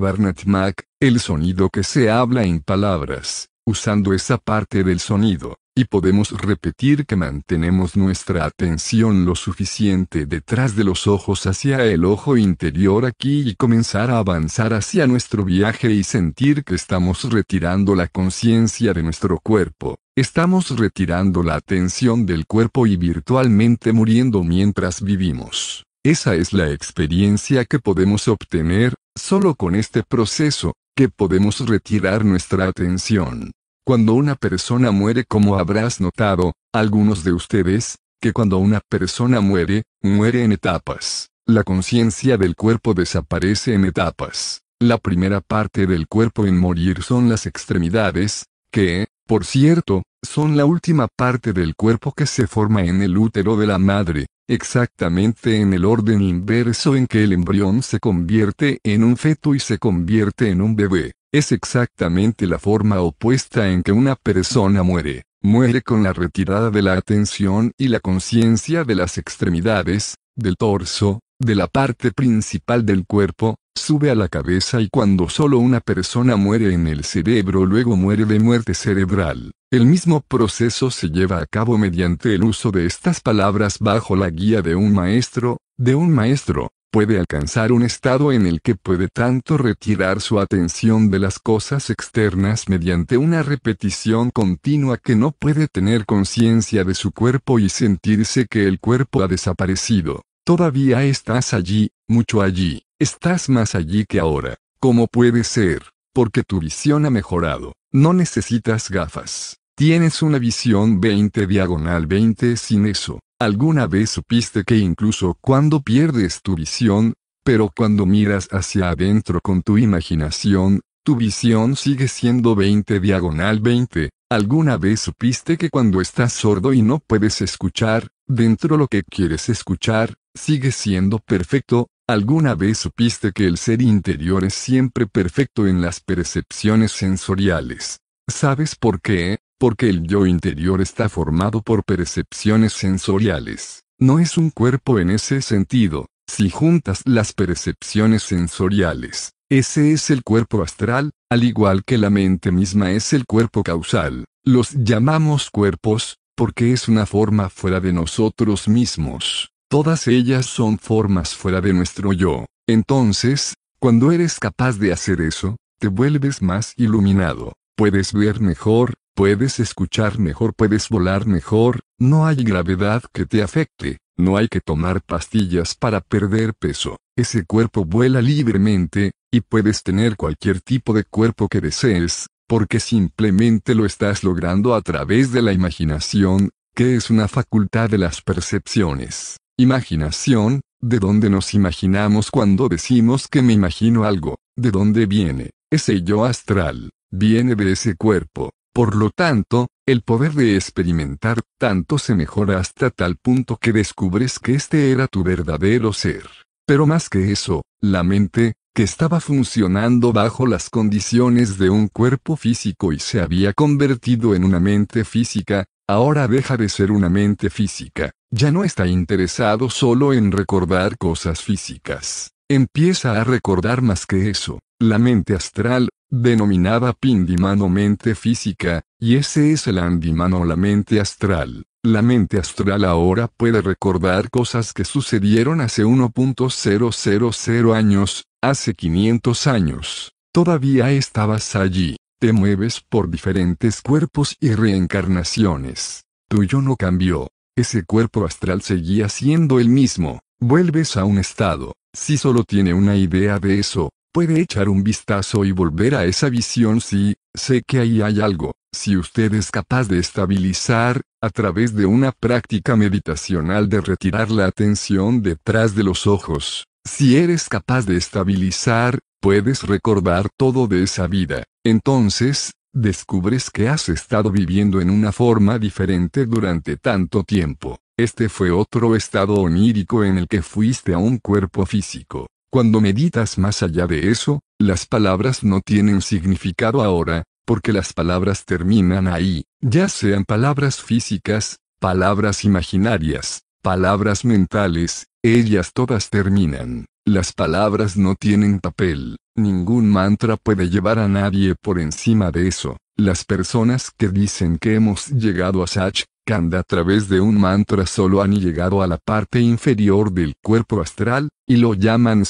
Mac el sonido que se habla en palabras, usando esa parte del sonido, y podemos repetir que mantenemos nuestra atención lo suficiente detrás de los ojos hacia el ojo interior aquí y comenzar a avanzar hacia nuestro viaje y sentir que estamos retirando la conciencia de nuestro cuerpo, estamos retirando la atención del cuerpo y virtualmente muriendo mientras vivimos. Esa es la experiencia que podemos obtener, solo con este proceso, que podemos retirar nuestra atención. Cuando una persona muere, como habrás notado, algunos de ustedes, que cuando una persona muere, muere en etapas. La conciencia del cuerpo desaparece en etapas. La primera parte del cuerpo en morir son las extremidades, que, por cierto, son la última parte del cuerpo que se forma en el útero de la madre, exactamente en el orden inverso en que el embrión se convierte en un feto y se convierte en un bebé. Es exactamente la forma opuesta en que una persona muere. Muere con la retirada de la atención y la conciencia de las extremidades, del torso, de la parte principal del cuerpo, sube a la cabeza y cuando solo una persona muere en el cerebro luego muere de muerte cerebral. El mismo proceso se lleva a cabo mediante el uso de estas palabras bajo la guía de un maestro, de un maestro, puede alcanzar un estado en el que puede tanto retirar su atención de las cosas externas mediante una repetición continua que no puede tener conciencia de su cuerpo y sentirse que el cuerpo ha desaparecido. Todavía estás allí, mucho allí. Estás más allí que ahora, como puede ser, porque tu visión ha mejorado. No necesitas gafas. Tienes una visión 20 diagonal 20 sin eso. ¿Alguna vez supiste que incluso cuando pierdes tu visión, pero cuando miras hacia adentro con tu imaginación, tu visión sigue siendo 20 diagonal 20? ¿Alguna vez supiste que cuando estás sordo y no puedes escuchar, dentro lo que quieres escuchar, sigue siendo perfecto, ¿Alguna vez supiste que el ser interior es siempre perfecto en las percepciones sensoriales? ¿Sabes por qué? Porque el yo interior está formado por percepciones sensoriales. No es un cuerpo en ese sentido. Si juntas las percepciones sensoriales, ese es el cuerpo astral, al igual que la mente misma es el cuerpo causal. Los llamamos cuerpos, porque es una forma fuera de nosotros mismos. Todas ellas son formas fuera de nuestro yo. Entonces, cuando eres capaz de hacer eso, te vuelves más iluminado. Puedes ver mejor, puedes escuchar mejor, puedes volar mejor, no hay gravedad que te afecte, no hay que tomar pastillas para perder peso, ese cuerpo vuela libremente, y puedes tener cualquier tipo de cuerpo que desees, porque simplemente lo estás logrando a través de la imaginación, que es una facultad de las percepciones. Imaginación, de donde nos imaginamos cuando decimos que me imagino algo, de dónde viene, ese yo astral, viene de ese cuerpo. Por lo tanto, el poder de experimentar tanto se mejora hasta tal punto que descubres que este era tu verdadero ser. Pero más que eso, la mente, que estaba funcionando bajo las condiciones de un cuerpo físico y se había convertido en una mente física, ahora deja de ser una mente física, ya no está interesado solo en recordar cosas físicas, empieza a recordar más que eso, la mente astral, denominada Pindimano mente física, y ese es el Andimano la mente astral. La mente astral ahora puede recordar cosas que sucedieron hace 1.000 años, Hace 500 años, todavía estabas allí, te mueves por diferentes cuerpos y reencarnaciones. Tuyo yo no cambió, ese cuerpo astral seguía siendo el mismo, vuelves a un estado, si solo tiene una idea de eso, puede echar un vistazo y volver a esa visión si, sé que ahí hay algo, si usted es capaz de estabilizar, a través de una práctica meditacional de retirar la atención detrás de los ojos, si eres capaz de estabilizar, puedes recordar todo de esa vida. Entonces, descubres que has estado viviendo en una forma diferente durante tanto tiempo. Este fue otro estado onírico en el que fuiste a un cuerpo físico. Cuando meditas más allá de eso, las palabras no tienen significado ahora, porque las palabras terminan ahí, ya sean palabras físicas, palabras imaginarias, Palabras mentales, ellas todas terminan. Las palabras no tienen papel, ningún mantra puede llevar a nadie por encima de eso. Las personas que dicen que hemos llegado a Sach, a través de un mantra solo han llegado a la parte inferior del cuerpo astral, y lo llaman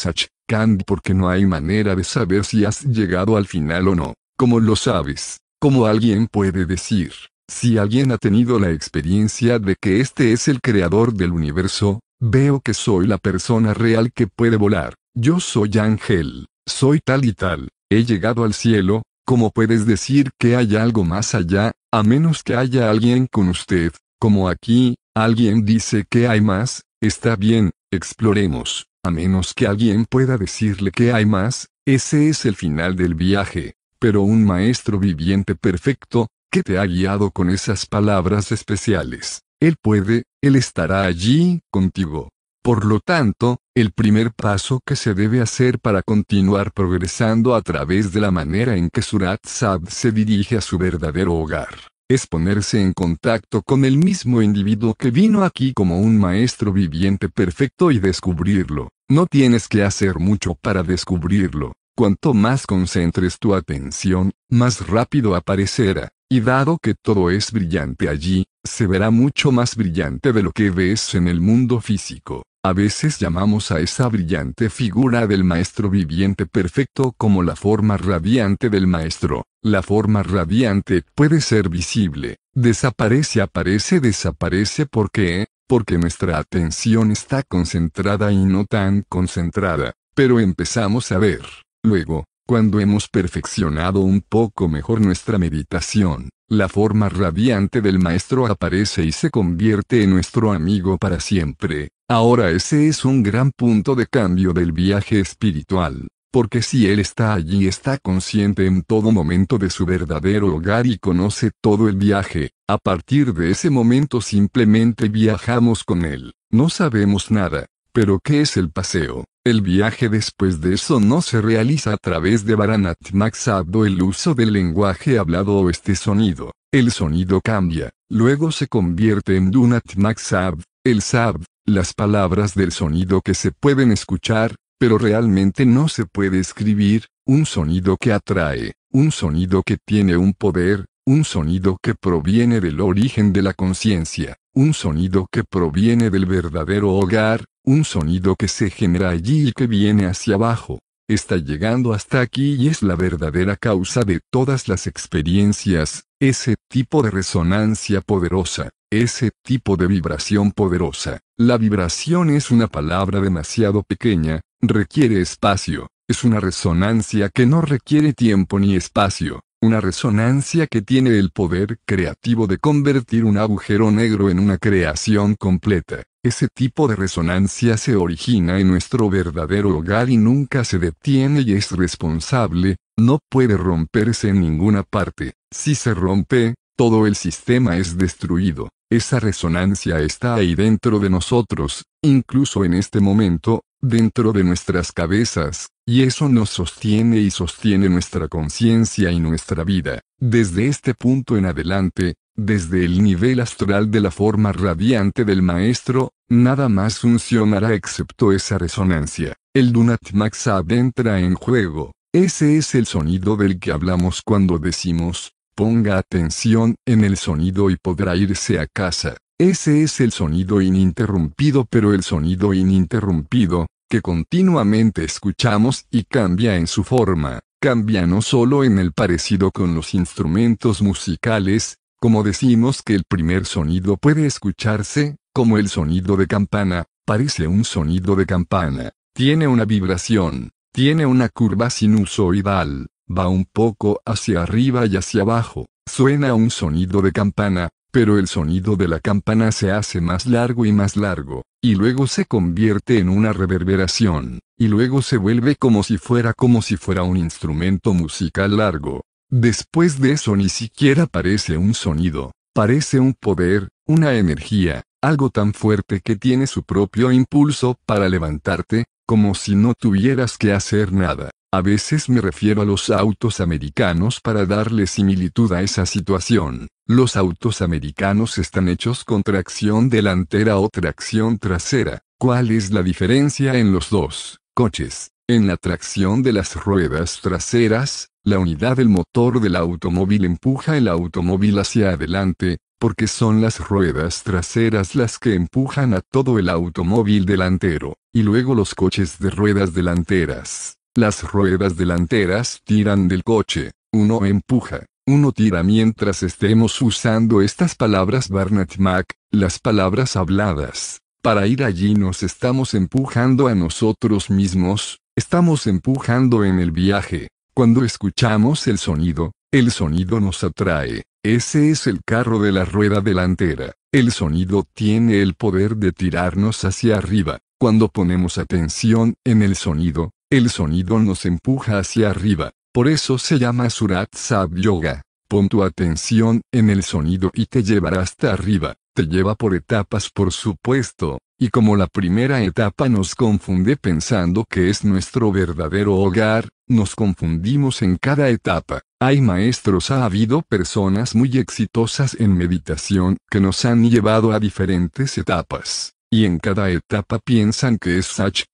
Khand porque no hay manera de saber si has llegado al final o no. como lo sabes? como alguien puede decir, si alguien ha tenido la experiencia de que este es el creador del universo, veo que soy la persona real que puede volar. Yo soy ángel, soy tal y tal, he llegado al cielo, ¿cómo puedes decir que hay algo más allá, a menos que haya alguien con usted? Como aquí, alguien dice que hay más, está bien, exploremos, a menos que alguien pueda decirle que hay más, ese es el final del viaje. Pero un maestro viviente perfecto, que te ha guiado con esas palabras especiales. Él puede, Él estará allí, contigo. Por lo tanto, el primer paso que se debe hacer para continuar progresando a través de la manera en que Surat Sad se dirige a su verdadero hogar, es ponerse en contacto con el mismo individuo que vino aquí como un maestro viviente perfecto y descubrirlo. No tienes que hacer mucho para descubrirlo. Cuanto más concentres tu atención, más rápido aparecerá, y dado que todo es brillante allí, se verá mucho más brillante de lo que ves en el mundo físico. A veces llamamos a esa brillante figura del Maestro viviente perfecto como la forma radiante del Maestro. La forma radiante puede ser visible, desaparece, aparece, desaparece porque, porque nuestra atención está concentrada y no tan concentrada, pero empezamos a ver. Luego, cuando hemos perfeccionado un poco mejor nuestra meditación, la forma radiante del Maestro aparece y se convierte en nuestro amigo para siempre. Ahora ese es un gran punto de cambio del viaje espiritual, porque si Él está allí está consciente en todo momento de su verdadero hogar y conoce todo el viaje, a partir de ese momento simplemente viajamos con Él, no sabemos nada, pero ¿qué es el paseo? El viaje después de eso no se realiza a través de o el uso del lenguaje hablado o este sonido. El sonido cambia, luego se convierte en dunatnaxab el Sabd, las palabras del sonido que se pueden escuchar, pero realmente no se puede escribir, un sonido que atrae, un sonido que tiene un poder, un sonido que proviene del origen de la conciencia, un sonido que proviene del verdadero hogar, un sonido que se genera allí y que viene hacia abajo. Está llegando hasta aquí y es la verdadera causa de todas las experiencias, ese tipo de resonancia poderosa, ese tipo de vibración poderosa. La vibración es una palabra demasiado pequeña, requiere espacio, es una resonancia que no requiere tiempo ni espacio, una resonancia que tiene el poder creativo de convertir un agujero negro en una creación completa. Ese tipo de resonancia se origina en nuestro verdadero hogar y nunca se detiene y es responsable, no puede romperse en ninguna parte. Si se rompe, todo el sistema es destruido. Esa resonancia está ahí dentro de nosotros, incluso en este momento, dentro de nuestras cabezas, y eso nos sostiene y sostiene nuestra conciencia y nuestra vida. Desde este punto en adelante, desde el nivel astral de la forma radiante del maestro, nada más funcionará excepto esa resonancia. El Maxa entra en juego. Ese es el sonido del que hablamos cuando decimos, ponga atención en el sonido y podrá irse a casa. Ese es el sonido ininterrumpido, pero el sonido ininterrumpido, que continuamente escuchamos y cambia en su forma, cambia no solo en el parecido con los instrumentos musicales, como decimos que el primer sonido puede escucharse, como el sonido de campana, parece un sonido de campana, tiene una vibración, tiene una curva sinusoidal, va un poco hacia arriba y hacia abajo, suena un sonido de campana, pero el sonido de la campana se hace más largo y más largo, y luego se convierte en una reverberación, y luego se vuelve como si fuera como si fuera un instrumento musical largo, Después de eso ni siquiera parece un sonido, parece un poder, una energía, algo tan fuerte que tiene su propio impulso para levantarte, como si no tuvieras que hacer nada. A veces me refiero a los autos americanos para darle similitud a esa situación. Los autos americanos están hechos con tracción delantera o tracción trasera. ¿Cuál es la diferencia en los dos coches? En la tracción de las ruedas traseras, la unidad del motor del automóvil empuja el automóvil hacia adelante, porque son las ruedas traseras las que empujan a todo el automóvil delantero, y luego los coches de ruedas delanteras. Las ruedas delanteras tiran del coche, uno empuja, uno tira mientras estemos usando estas palabras Barnett Mac, las palabras habladas, para ir allí nos estamos empujando a nosotros mismos, estamos empujando en el viaje. Cuando escuchamos el sonido, el sonido nos atrae. Ese es el carro de la rueda delantera. El sonido tiene el poder de tirarnos hacia arriba. Cuando ponemos atención en el sonido, el sonido nos empuja hacia arriba. Por eso se llama Surat Sab Yoga. Pon tu atención en el sonido y te llevará hasta arriba lleva por etapas por supuesto, y como la primera etapa nos confunde pensando que es nuestro verdadero hogar, nos confundimos en cada etapa. Hay maestros, ha habido personas muy exitosas en meditación que nos han llevado a diferentes etapas, y en cada etapa piensan que es Sach,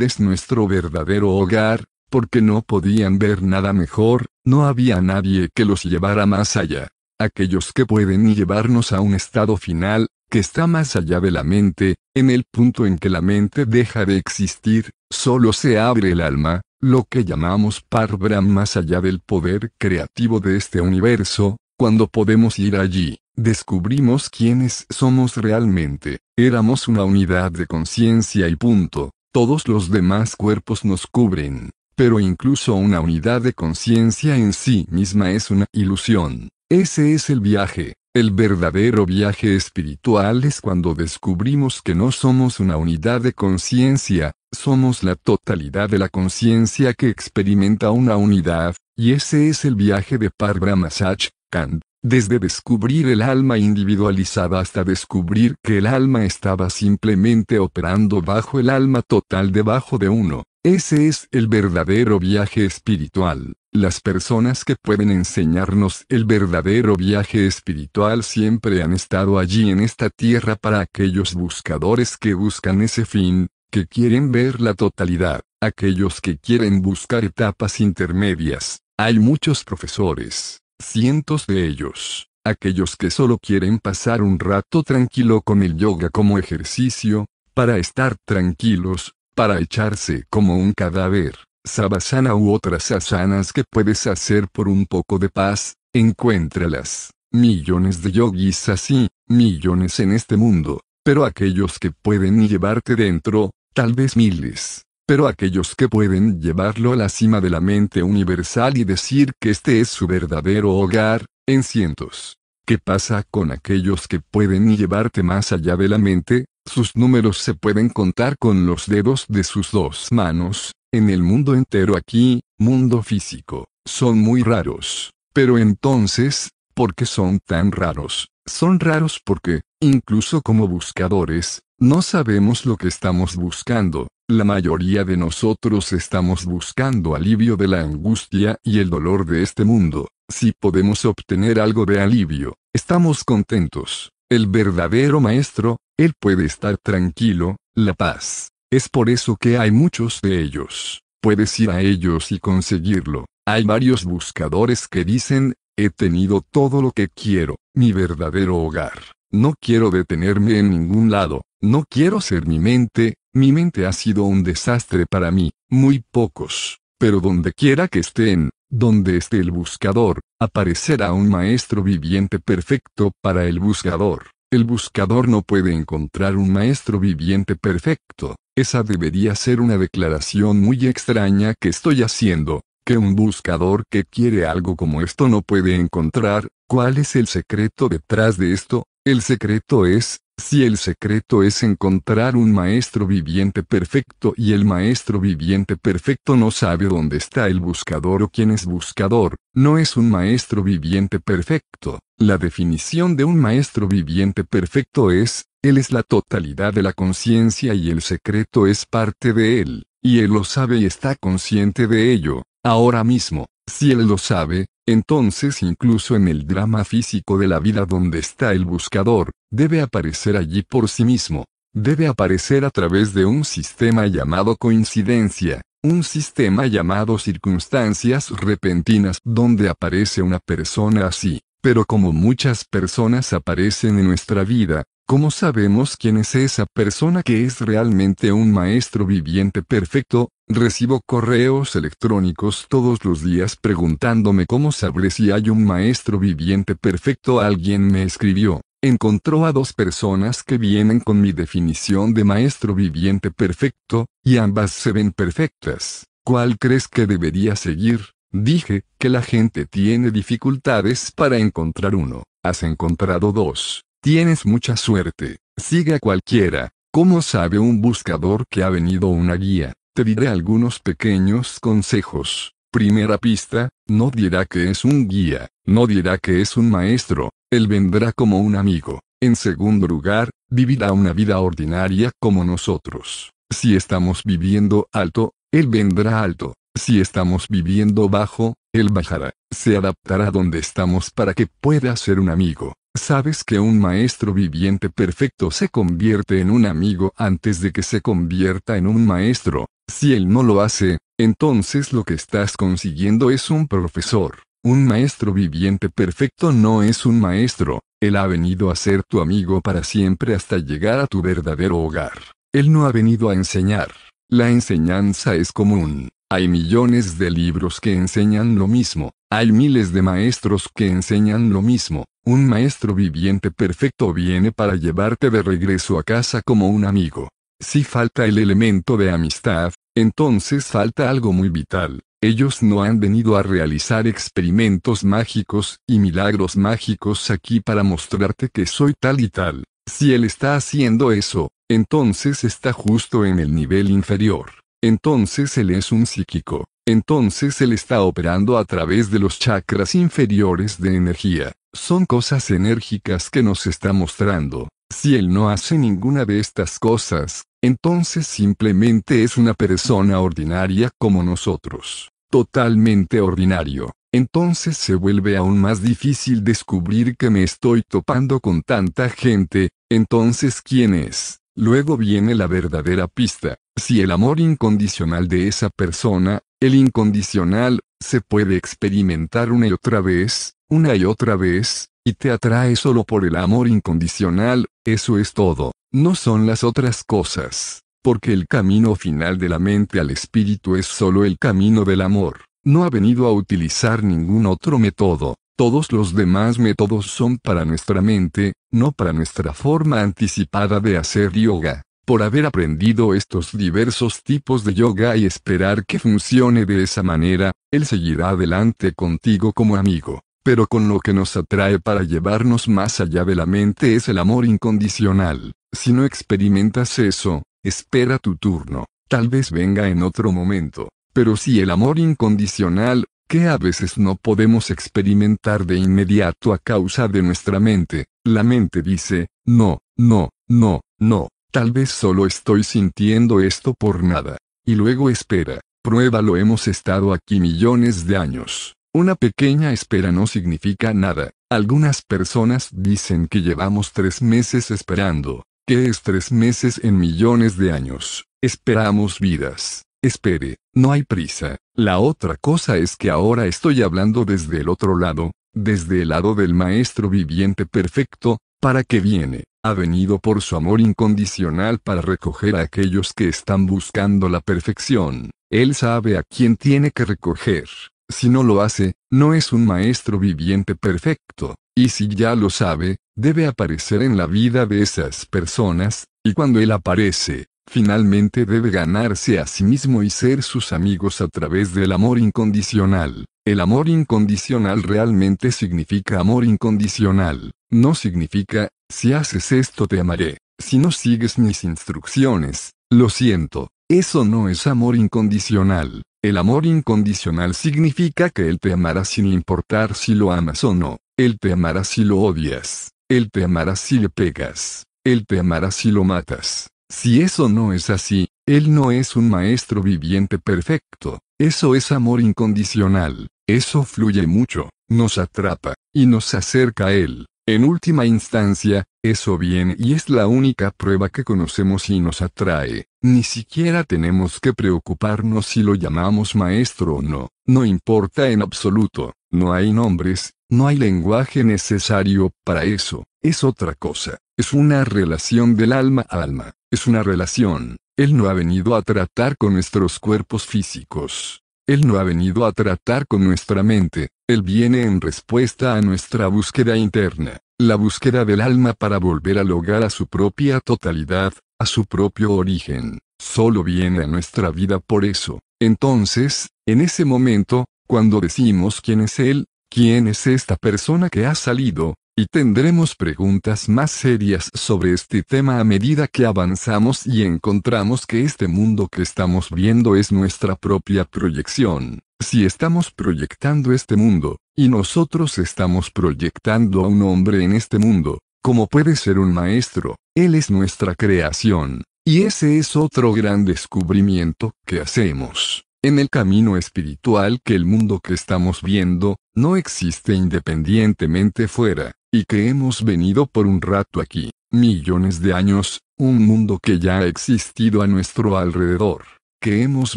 es nuestro verdadero hogar, porque no podían ver nada mejor, no había nadie que los llevara más allá aquellos que pueden llevarnos a un estado final, que está más allá de la mente, en el punto en que la mente deja de existir, solo se abre el alma, lo que llamamos parbra más allá del poder creativo de este universo, cuando podemos ir allí, descubrimos quiénes somos realmente, éramos una unidad de conciencia y punto, todos los demás cuerpos nos cubren, pero incluso una unidad de conciencia en sí misma es una ilusión. Ese es el viaje. El verdadero viaje espiritual es cuando descubrimos que no somos una unidad de conciencia, somos la totalidad de la conciencia que experimenta una unidad, y ese es el viaje de Parbrahmasach, Kant, desde descubrir el alma individualizada hasta descubrir que el alma estaba simplemente operando bajo el alma total debajo de uno. Ese es el verdadero viaje espiritual. Las personas que pueden enseñarnos el verdadero viaje espiritual siempre han estado allí en esta tierra para aquellos buscadores que buscan ese fin, que quieren ver la totalidad, aquellos que quieren buscar etapas intermedias. Hay muchos profesores, cientos de ellos, aquellos que solo quieren pasar un rato tranquilo con el yoga como ejercicio, para estar tranquilos, para echarse como un cadáver. Sabasana u otras asanas que puedes hacer por un poco de paz, encuéntralas. Millones de yogis así, millones en este mundo, pero aquellos que pueden llevarte dentro, tal vez miles. Pero aquellos que pueden llevarlo a la cima de la mente universal y decir que este es su verdadero hogar, en cientos. ¿Qué pasa con aquellos que pueden llevarte más allá de la mente? Sus números se pueden contar con los dedos de sus dos manos, en el mundo entero aquí, mundo físico, son muy raros. Pero entonces, ¿por qué son tan raros? Son raros porque, incluso como buscadores, no sabemos lo que estamos buscando. La mayoría de nosotros estamos buscando alivio de la angustia y el dolor de este mundo. Si podemos obtener algo de alivio, estamos contentos. El verdadero maestro, él puede estar tranquilo, la paz. Es por eso que hay muchos de ellos. Puedes ir a ellos y conseguirlo. Hay varios buscadores que dicen, he tenido todo lo que quiero, mi verdadero hogar. No quiero detenerme en ningún lado, no quiero ser mi mente, mi mente ha sido un desastre para mí, muy pocos. Pero donde quiera que estén, donde esté el buscador, aparecerá un maestro viviente perfecto para el buscador. El buscador no puede encontrar un maestro viviente perfecto. Esa debería ser una declaración muy extraña que estoy haciendo, que un buscador que quiere algo como esto no puede encontrar. ¿Cuál es el secreto detrás de esto? El secreto es, si el secreto es encontrar un maestro viviente perfecto y el maestro viviente perfecto no sabe dónde está el buscador o quién es buscador, no es un maestro viviente perfecto. La definición de un maestro viviente perfecto es, él es la totalidad de la conciencia y el secreto es parte de él, y él lo sabe y está consciente de ello, ahora mismo. Si él lo sabe, entonces incluso en el drama físico de la vida donde está el buscador, debe aparecer allí por sí mismo. Debe aparecer a través de un sistema llamado coincidencia, un sistema llamado circunstancias repentinas donde aparece una persona así. Pero como muchas personas aparecen en nuestra vida, ¿cómo sabemos quién es esa persona que es realmente un maestro viviente perfecto, Recibo correos electrónicos todos los días preguntándome cómo sabré si hay un maestro viviente perfecto. Alguien me escribió, encontró a dos personas que vienen con mi definición de maestro viviente perfecto, y ambas se ven perfectas. ¿Cuál crees que debería seguir? Dije, que la gente tiene dificultades para encontrar uno. Has encontrado dos. Tienes mucha suerte. Siga cualquiera. ¿Cómo sabe un buscador que ha venido una guía? Te diré algunos pequeños consejos. Primera pista, no dirá que es un guía, no dirá que es un maestro, él vendrá como un amigo. En segundo lugar, vivirá una vida ordinaria como nosotros. Si estamos viviendo alto, él vendrá alto. Si estamos viviendo bajo, él bajará. Se adaptará donde estamos para que pueda ser un amigo. Sabes que un maestro viviente perfecto se convierte en un amigo antes de que se convierta en un maestro, si él no lo hace, entonces lo que estás consiguiendo es un profesor. Un maestro viviente perfecto no es un maestro, él ha venido a ser tu amigo para siempre hasta llegar a tu verdadero hogar. Él no ha venido a enseñar. La enseñanza es común. Hay millones de libros que enseñan lo mismo, hay miles de maestros que enseñan lo mismo. Un maestro viviente perfecto viene para llevarte de regreso a casa como un amigo. Si falta el elemento de amistad, entonces falta algo muy vital. Ellos no han venido a realizar experimentos mágicos y milagros mágicos aquí para mostrarte que soy tal y tal. Si él está haciendo eso, entonces está justo en el nivel inferior. Entonces él es un psíquico. Entonces él está operando a través de los chakras inferiores de energía. Son cosas enérgicas que nos está mostrando. Si él no hace ninguna de estas cosas, entonces simplemente es una persona ordinaria como nosotros, totalmente ordinario. Entonces se vuelve aún más difícil descubrir que me estoy topando con tanta gente, entonces ¿quién es? Luego viene la verdadera pista, si el amor incondicional de esa persona, el incondicional, se puede experimentar una y otra vez, una y otra vez, y te atrae solo por el amor incondicional, eso es todo, no son las otras cosas. Porque el camino final de la mente al espíritu es solo el camino del amor. No ha venido a utilizar ningún otro método. Todos los demás métodos son para nuestra mente, no para nuestra forma anticipada de hacer yoga. Por haber aprendido estos diversos tipos de yoga y esperar que funcione de esa manera, él seguirá adelante contigo como amigo. Pero con lo que nos atrae para llevarnos más allá de la mente es el amor incondicional. Si no experimentas eso, espera tu turno. Tal vez venga en otro momento. Pero si el amor incondicional, que a veces no podemos experimentar de inmediato a causa de nuestra mente, la mente dice, no, no, no, no, tal vez solo estoy sintiendo esto por nada. Y luego espera, prueba lo hemos estado aquí millones de años. Una pequeña espera no significa nada. Algunas personas dicen que llevamos tres meses esperando. ¿Qué es tres meses en millones de años? Esperamos vidas. Espere, no hay prisa. La otra cosa es que ahora estoy hablando desde el otro lado, desde el lado del Maestro viviente perfecto, para que viene, ha venido por su amor incondicional para recoger a aquellos que están buscando la perfección. Él sabe a quién tiene que recoger. Si no lo hace, no es un maestro viviente perfecto, y si ya lo sabe, debe aparecer en la vida de esas personas, y cuando él aparece, finalmente debe ganarse a sí mismo y ser sus amigos a través del amor incondicional. El amor incondicional realmente significa amor incondicional, no significa, si haces esto te amaré, si no sigues mis instrucciones, lo siento, eso no es amor incondicional. El amor incondicional significa que Él te amará sin importar si lo amas o no, Él te amará si lo odias, Él te amará si le pegas, Él te amará si lo matas. Si eso no es así, Él no es un maestro viviente perfecto, eso es amor incondicional, eso fluye mucho, nos atrapa, y nos acerca a Él. En última instancia, eso bien y es la única prueba que conocemos y nos atrae. Ni siquiera tenemos que preocuparnos si lo llamamos maestro o no. No importa en absoluto. No hay nombres, no hay lenguaje necesario para eso. Es otra cosa. Es una relación del alma a alma. Es una relación. Él no ha venido a tratar con nuestros cuerpos físicos. Él no ha venido a tratar con nuestra mente, Él viene en respuesta a nuestra búsqueda interna, la búsqueda del alma para volver al hogar a su propia totalidad, a su propio origen. Solo viene a nuestra vida por eso. Entonces, en ese momento, cuando decimos quién es Él, quién es esta persona que ha salido, y tendremos preguntas más serias sobre este tema a medida que avanzamos y encontramos que este mundo que estamos viendo es nuestra propia proyección. Si estamos proyectando este mundo, y nosotros estamos proyectando a un hombre en este mundo, como puede ser un maestro, él es nuestra creación. Y ese es otro gran descubrimiento que hacemos. En el camino espiritual que el mundo que estamos viendo, no existe independientemente fuera, y que hemos venido por un rato aquí, millones de años, un mundo que ya ha existido a nuestro alrededor, que hemos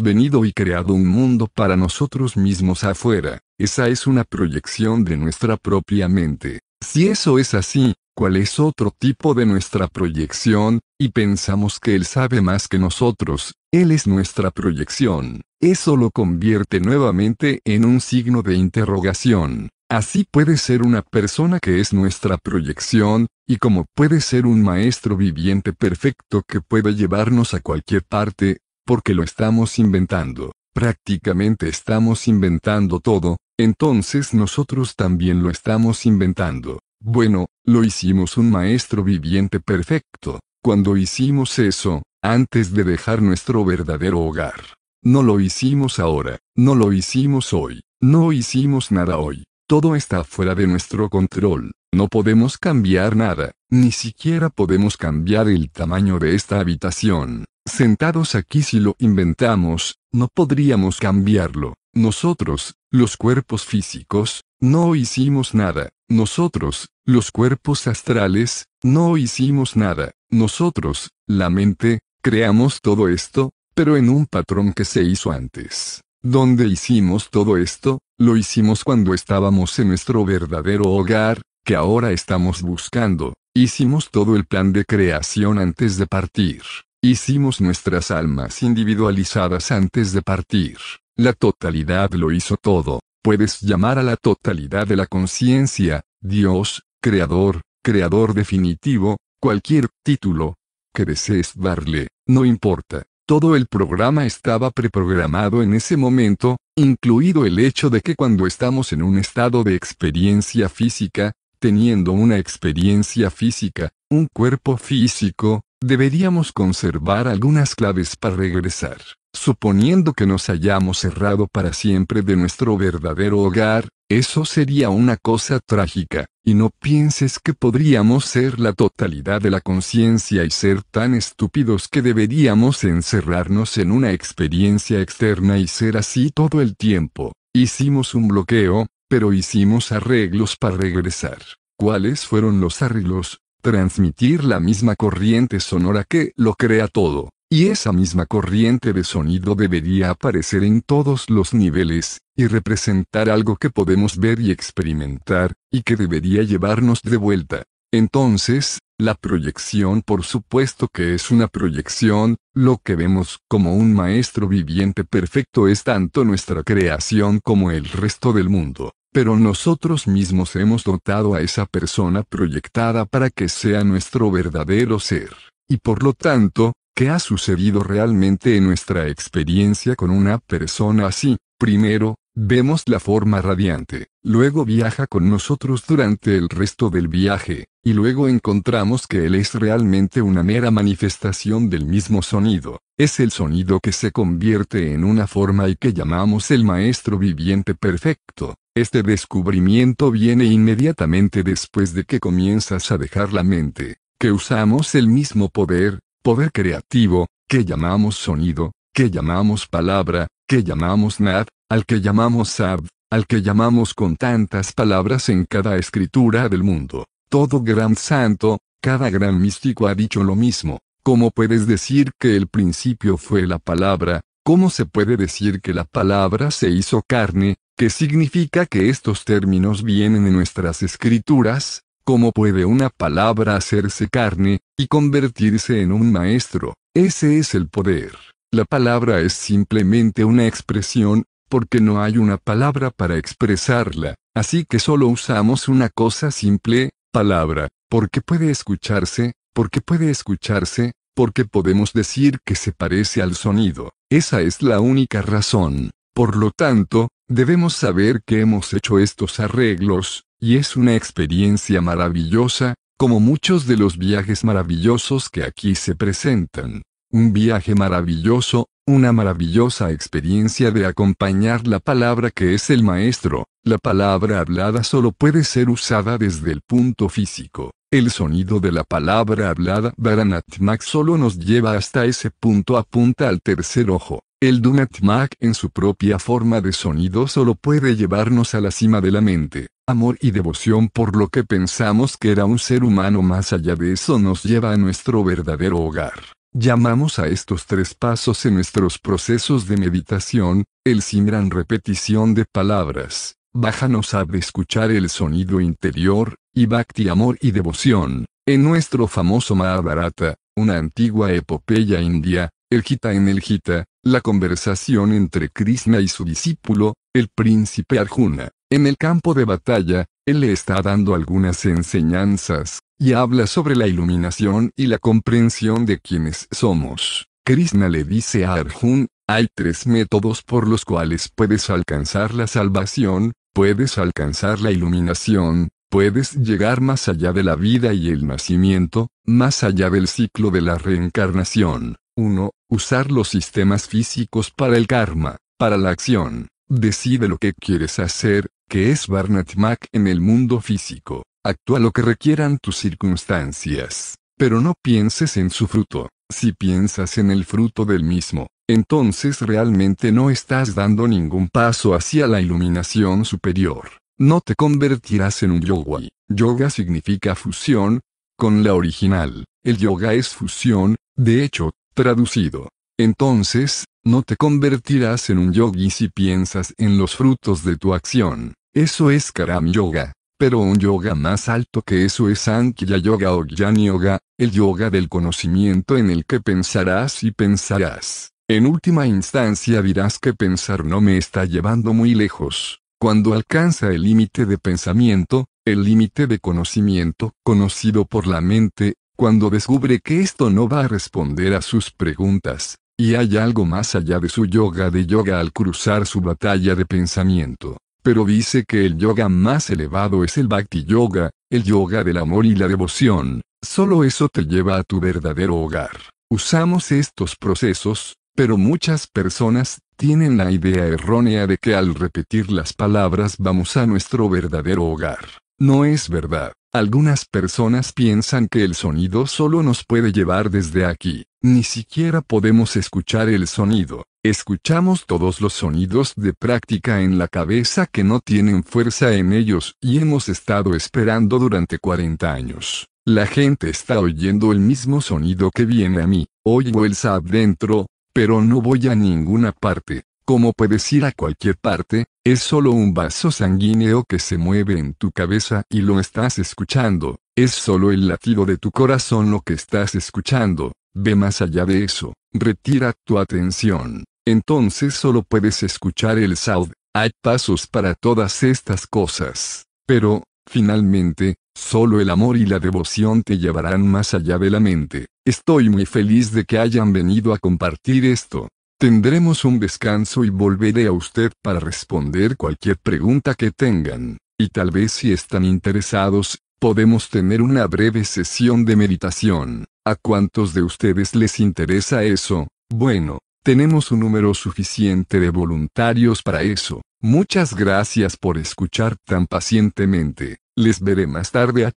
venido y creado un mundo para nosotros mismos afuera, esa es una proyección de nuestra propia mente. Si eso es así, ¿cuál es otro tipo de nuestra proyección? Y pensamos que Él sabe más que nosotros, Él es nuestra proyección. Eso lo convierte nuevamente en un signo de interrogación. Así puede ser una persona que es nuestra proyección, y como puede ser un maestro viviente perfecto que puede llevarnos a cualquier parte, porque lo estamos inventando. Prácticamente estamos inventando todo, entonces nosotros también lo estamos inventando. Bueno, lo hicimos un maestro viviente perfecto, cuando hicimos eso, antes de dejar nuestro verdadero hogar. No lo hicimos ahora, no lo hicimos hoy, no hicimos nada hoy. Todo está fuera de nuestro control, no podemos cambiar nada, ni siquiera podemos cambiar el tamaño de esta habitación. Sentados aquí si lo inventamos, no podríamos cambiarlo. Nosotros, los cuerpos físicos, no hicimos nada. Nosotros, los cuerpos astrales, no hicimos nada. Nosotros, la mente, creamos todo esto, pero en un patrón que se hizo antes. ¿Dónde hicimos todo esto, lo hicimos cuando estábamos en nuestro verdadero hogar, que ahora estamos buscando. Hicimos todo el plan de creación antes de partir. Hicimos nuestras almas individualizadas antes de partir. La totalidad lo hizo todo. Puedes llamar a la totalidad de la conciencia, Dios, Creador, Creador definitivo, cualquier título que desees darle, no importa. Todo el programa estaba preprogramado en ese momento, incluido el hecho de que cuando estamos en un estado de experiencia física, teniendo una experiencia física, un cuerpo físico, deberíamos conservar algunas claves para regresar. Suponiendo que nos hayamos cerrado para siempre de nuestro verdadero hogar, eso sería una cosa trágica, y no pienses que podríamos ser la totalidad de la conciencia y ser tan estúpidos que deberíamos encerrarnos en una experiencia externa y ser así todo el tiempo. Hicimos un bloqueo, pero hicimos arreglos para regresar. ¿Cuáles fueron los arreglos? Transmitir la misma corriente sonora que lo crea todo y esa misma corriente de sonido debería aparecer en todos los niveles, y representar algo que podemos ver y experimentar, y que debería llevarnos de vuelta. Entonces, la proyección por supuesto que es una proyección, lo que vemos como un maestro viviente perfecto es tanto nuestra creación como el resto del mundo, pero nosotros mismos hemos dotado a esa persona proyectada para que sea nuestro verdadero ser y por lo tanto, ¿Qué ha sucedido realmente en nuestra experiencia con una persona así? Primero, vemos la forma radiante, luego viaja con nosotros durante el resto del viaje, y luego encontramos que él es realmente una mera manifestación del mismo sonido, es el sonido que se convierte en una forma y que llamamos el maestro viviente perfecto. Este descubrimiento viene inmediatamente después de que comienzas a dejar la mente, que usamos el mismo poder, poder creativo, que llamamos sonido, que llamamos palabra, que llamamos nad, al que llamamos sab, al que llamamos con tantas palabras en cada escritura del mundo. Todo gran santo, cada gran místico ha dicho lo mismo. ¿Cómo puedes decir que el principio fue la palabra? ¿Cómo se puede decir que la palabra se hizo carne, ¿qué significa que estos términos vienen en nuestras escrituras? ¿Cómo puede una palabra hacerse carne, y convertirse en un maestro? Ese es el poder. La palabra es simplemente una expresión, porque no hay una palabra para expresarla, así que solo usamos una cosa simple, palabra, porque puede escucharse, porque puede escucharse, porque podemos decir que se parece al sonido. Esa es la única razón. Por lo tanto, debemos saber que hemos hecho estos arreglos, y es una experiencia maravillosa, como muchos de los viajes maravillosos que aquí se presentan. Un viaje maravilloso, una maravillosa experiencia de acompañar la palabra que es el maestro. La palabra hablada solo puede ser usada desde el punto físico. El sonido de la palabra hablada varanatmak, solo nos lleva hasta ese punto apunta al tercer ojo. El Dunatmak en su propia forma de sonido solo puede llevarnos a la cima de la mente amor y devoción por lo que pensamos que era un ser humano más allá de eso nos lleva a nuestro verdadero hogar. Llamamos a estos tres pasos en nuestros procesos de meditación, el sin gran repetición de palabras, Bájanos a escuchar el sonido interior, y bhakti amor y devoción. En nuestro famoso Mahabharata, una antigua epopeya india, el Gita en el Gita, la conversación entre Krishna y su discípulo, el príncipe Arjuna, en el campo de batalla, él le está dando algunas enseñanzas, y habla sobre la iluminación y la comprensión de quienes somos. Krishna le dice a Arjun, hay tres métodos por los cuales puedes alcanzar la salvación, puedes alcanzar la iluminación, puedes llegar más allá de la vida y el nacimiento, más allá del ciclo de la reencarnación. 1. Usar los sistemas físicos para el karma, para la acción. Decide lo que quieres hacer, que es Barnett Mac en el mundo físico. Actúa lo que requieran tus circunstancias, pero no pienses en su fruto. Si piensas en el fruto del mismo, entonces realmente no estás dando ningún paso hacia la iluminación superior. No te convertirás en un yogui, Yoga significa fusión, con la original. El yoga es fusión, de hecho, traducido, entonces, no te convertirás en un yogi si piensas en los frutos de tu acción. Eso es Karam Yoga. Pero un yoga más alto que eso es Sankhya Yoga o Jnana Yoga, el yoga del conocimiento en el que pensarás y pensarás. En última instancia dirás que pensar no me está llevando muy lejos. Cuando alcanza el límite de pensamiento, el límite de conocimiento, conocido por la mente, cuando descubre que esto no va a responder a sus preguntas, y hay algo más allá de su yoga de yoga al cruzar su batalla de pensamiento. Pero dice que el yoga más elevado es el bhakti yoga, el yoga del amor y la devoción. Solo eso te lleva a tu verdadero hogar. Usamos estos procesos, pero muchas personas tienen la idea errónea de que al repetir las palabras vamos a nuestro verdadero hogar. No es verdad. Algunas personas piensan que el sonido solo nos puede llevar desde aquí, ni siquiera podemos escuchar el sonido, escuchamos todos los sonidos de práctica en la cabeza que no tienen fuerza en ellos y hemos estado esperando durante 40 años. La gente está oyendo el mismo sonido que viene a mí, oigo el sab dentro, pero no voy a ninguna parte, como puedes ir a cualquier parte, es solo un vaso sanguíneo que se mueve en tu cabeza y lo estás escuchando, es solo el latido de tu corazón lo que estás escuchando, ve más allá de eso, retira tu atención, entonces solo puedes escuchar el sound, hay pasos para todas estas cosas, pero, finalmente, Solo el amor y la devoción te llevarán más allá de la mente. Estoy muy feliz de que hayan venido a compartir esto. Tendremos un descanso y volveré a usted para responder cualquier pregunta que tengan, y tal vez si están interesados, podemos tener una breve sesión de meditación. ¿A cuántos de ustedes les interesa eso? Bueno, tenemos un número suficiente de voluntarios para eso. Muchas gracias por escuchar tan pacientemente. Les veré más tarde